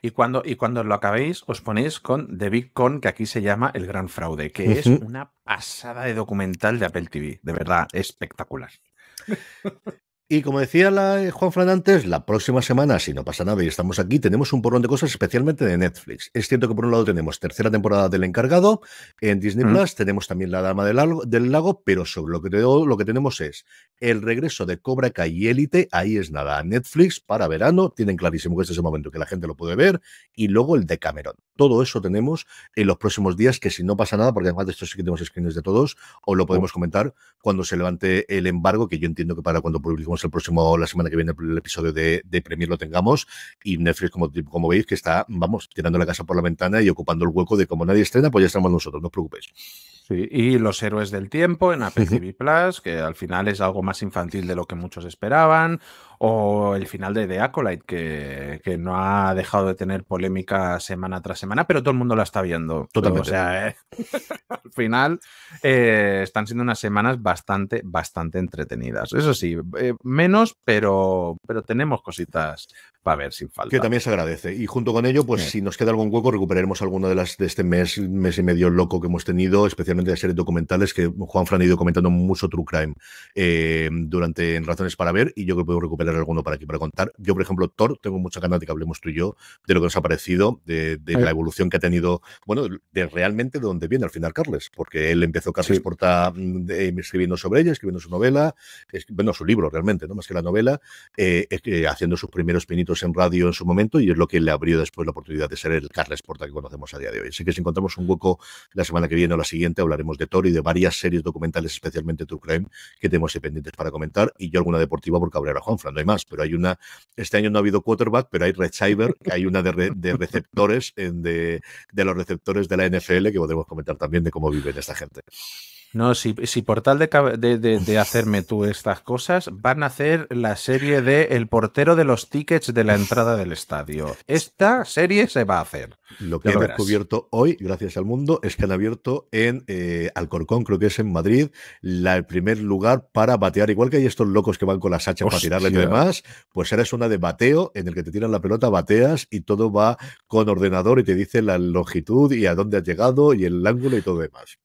Y cuando, y cuando lo acabéis, os ponéis con The Big Con, que aquí se llama El Gran Fraude, que es una pasada de documental de Apple TV, de verdad, espectacular.
Y como decía la, eh, Juan Fran antes, la próxima semana, si no pasa nada y estamos aquí, tenemos un porrón de cosas, especialmente de Netflix. Es cierto que por un lado tenemos tercera temporada del encargado en Disney mm. Plus, tenemos también La Dama del Lago, pero sobre lo que, lo que tenemos es el regreso de Cobra Kai y Élite, ahí es nada, Netflix para verano, tienen clarísimo que este es el momento que la gente lo puede ver, y luego el de Cameron. Todo eso tenemos en los próximos días, que si no pasa nada, porque además de esto sí que tenemos screens de todos, o lo oh. podemos comentar cuando se levante el embargo, que yo entiendo que para cuando publicamos el próximo, la semana que viene, el episodio de, de Premier lo tengamos. Y Netflix, como, como veis, que está, vamos, tirando la casa por la ventana y ocupando el hueco de como nadie estrena, pues ya estamos nosotros, no os preocupéis
y Los Héroes del Tiempo en Apple Plus, que al final es algo más infantil de lo que muchos esperaban, o el final de The Acolyte, que, no ha dejado de tener polémica semana tras semana, pero todo el mundo la está viendo. Totalmente. o sea, eh, al final eh, están siendo unas semanas bastante, bastante entretenidas. Eso sí, eh, menos, pero, pero tenemos cositas para ver sin falta. Que también se agradece.
Y junto con ello, pues si nos queda algún hueco, recuperaremos alguno de las de este mes, mes y medio loco que hemos tenido, especialmente de series documentales que Juan Fran ha ido comentando mucho True Crime eh, durante en Razones para Ver, y yo creo que podemos recuperar alguno para aquí para contar. Yo, por ejemplo, Thor, tengo mucha ganas de que hablemos tú y yo de lo que nos ha parecido, de, la evolución que ha tenido, bueno, de realmente de dónde viene al final Carles, porque él empezó casi sí. Porta mm, eh, escribiendo sobre ella, escribiendo su novela, bueno, su libro realmente, no más que la novela, eh, haciendo sus primeros pinitos en radio en su momento y es lo que le abrió después la oportunidad de ser el Carles Porta que conocemos a día de hoy. Así que si encontramos un hueco la semana que viene o la siguiente, hablaremos de Thor y de varias series documentales, especialmente True Crime, que tenemos pendientes para comentar y yo alguna deportiva porque hablará Juanfran, no hay más, pero hay una, este año no ha habido quarterback, pero hay receiver, que hay una de, de receptores, de, de los receptores de la NFL que podemos comentar también de cómo viven esta gente.
No, si, si por tal de, hacerme tú estas cosas, van a hacer la serie de El portero de los tickets de la entrada del estadio. Esta serie se va a hacer.
Lo que he descubierto hoy, gracias al mundo, es que han abierto en eh, Alcorcón, creo que es en Madrid, el primer lugar para batear. Igual que hay estos locos que van con las hachas para tirarle y demás, pues eres una de bateo en el que te tiran la pelota, bateas y todo va con ordenador y te dice la longitud y a dónde has llegado y el ángulo y todo demás.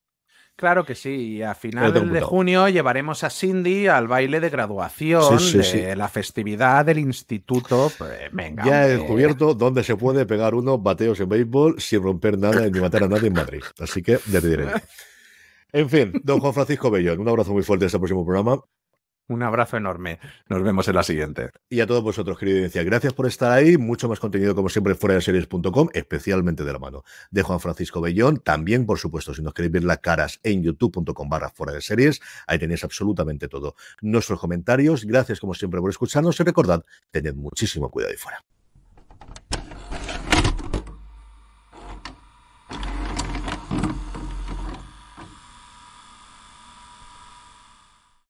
Claro que sí, y a final de junio llevaremos a Cindy al baile de graduación de la festividad del instituto. Pues, venga, ya he descubierto dónde
se puede pegar unos bateos en béisbol sin romper nada ni matar a nadie en Madrid. Así que ya te diré. En fin, don Juan Francisco Bellón, un abrazo muy fuerte hasta este el próximo programa.
Un abrazo enorme. Nos vemos en la siguiente. Y a todos vosotros, querida
audiencia, gracias por estar ahí. Mucho más contenido, como siempre, fuera de series.com, especialmente de la mano de Juan Francisco Bellón. También, por supuesto, si nos queréis ver las caras en youtube.com barra fuera de series, ahí tenéis absolutamente todo. Nuestros comentarios. Gracias, como siempre, por escucharnos y recordad, tened muchísimo cuidado ahí fuera.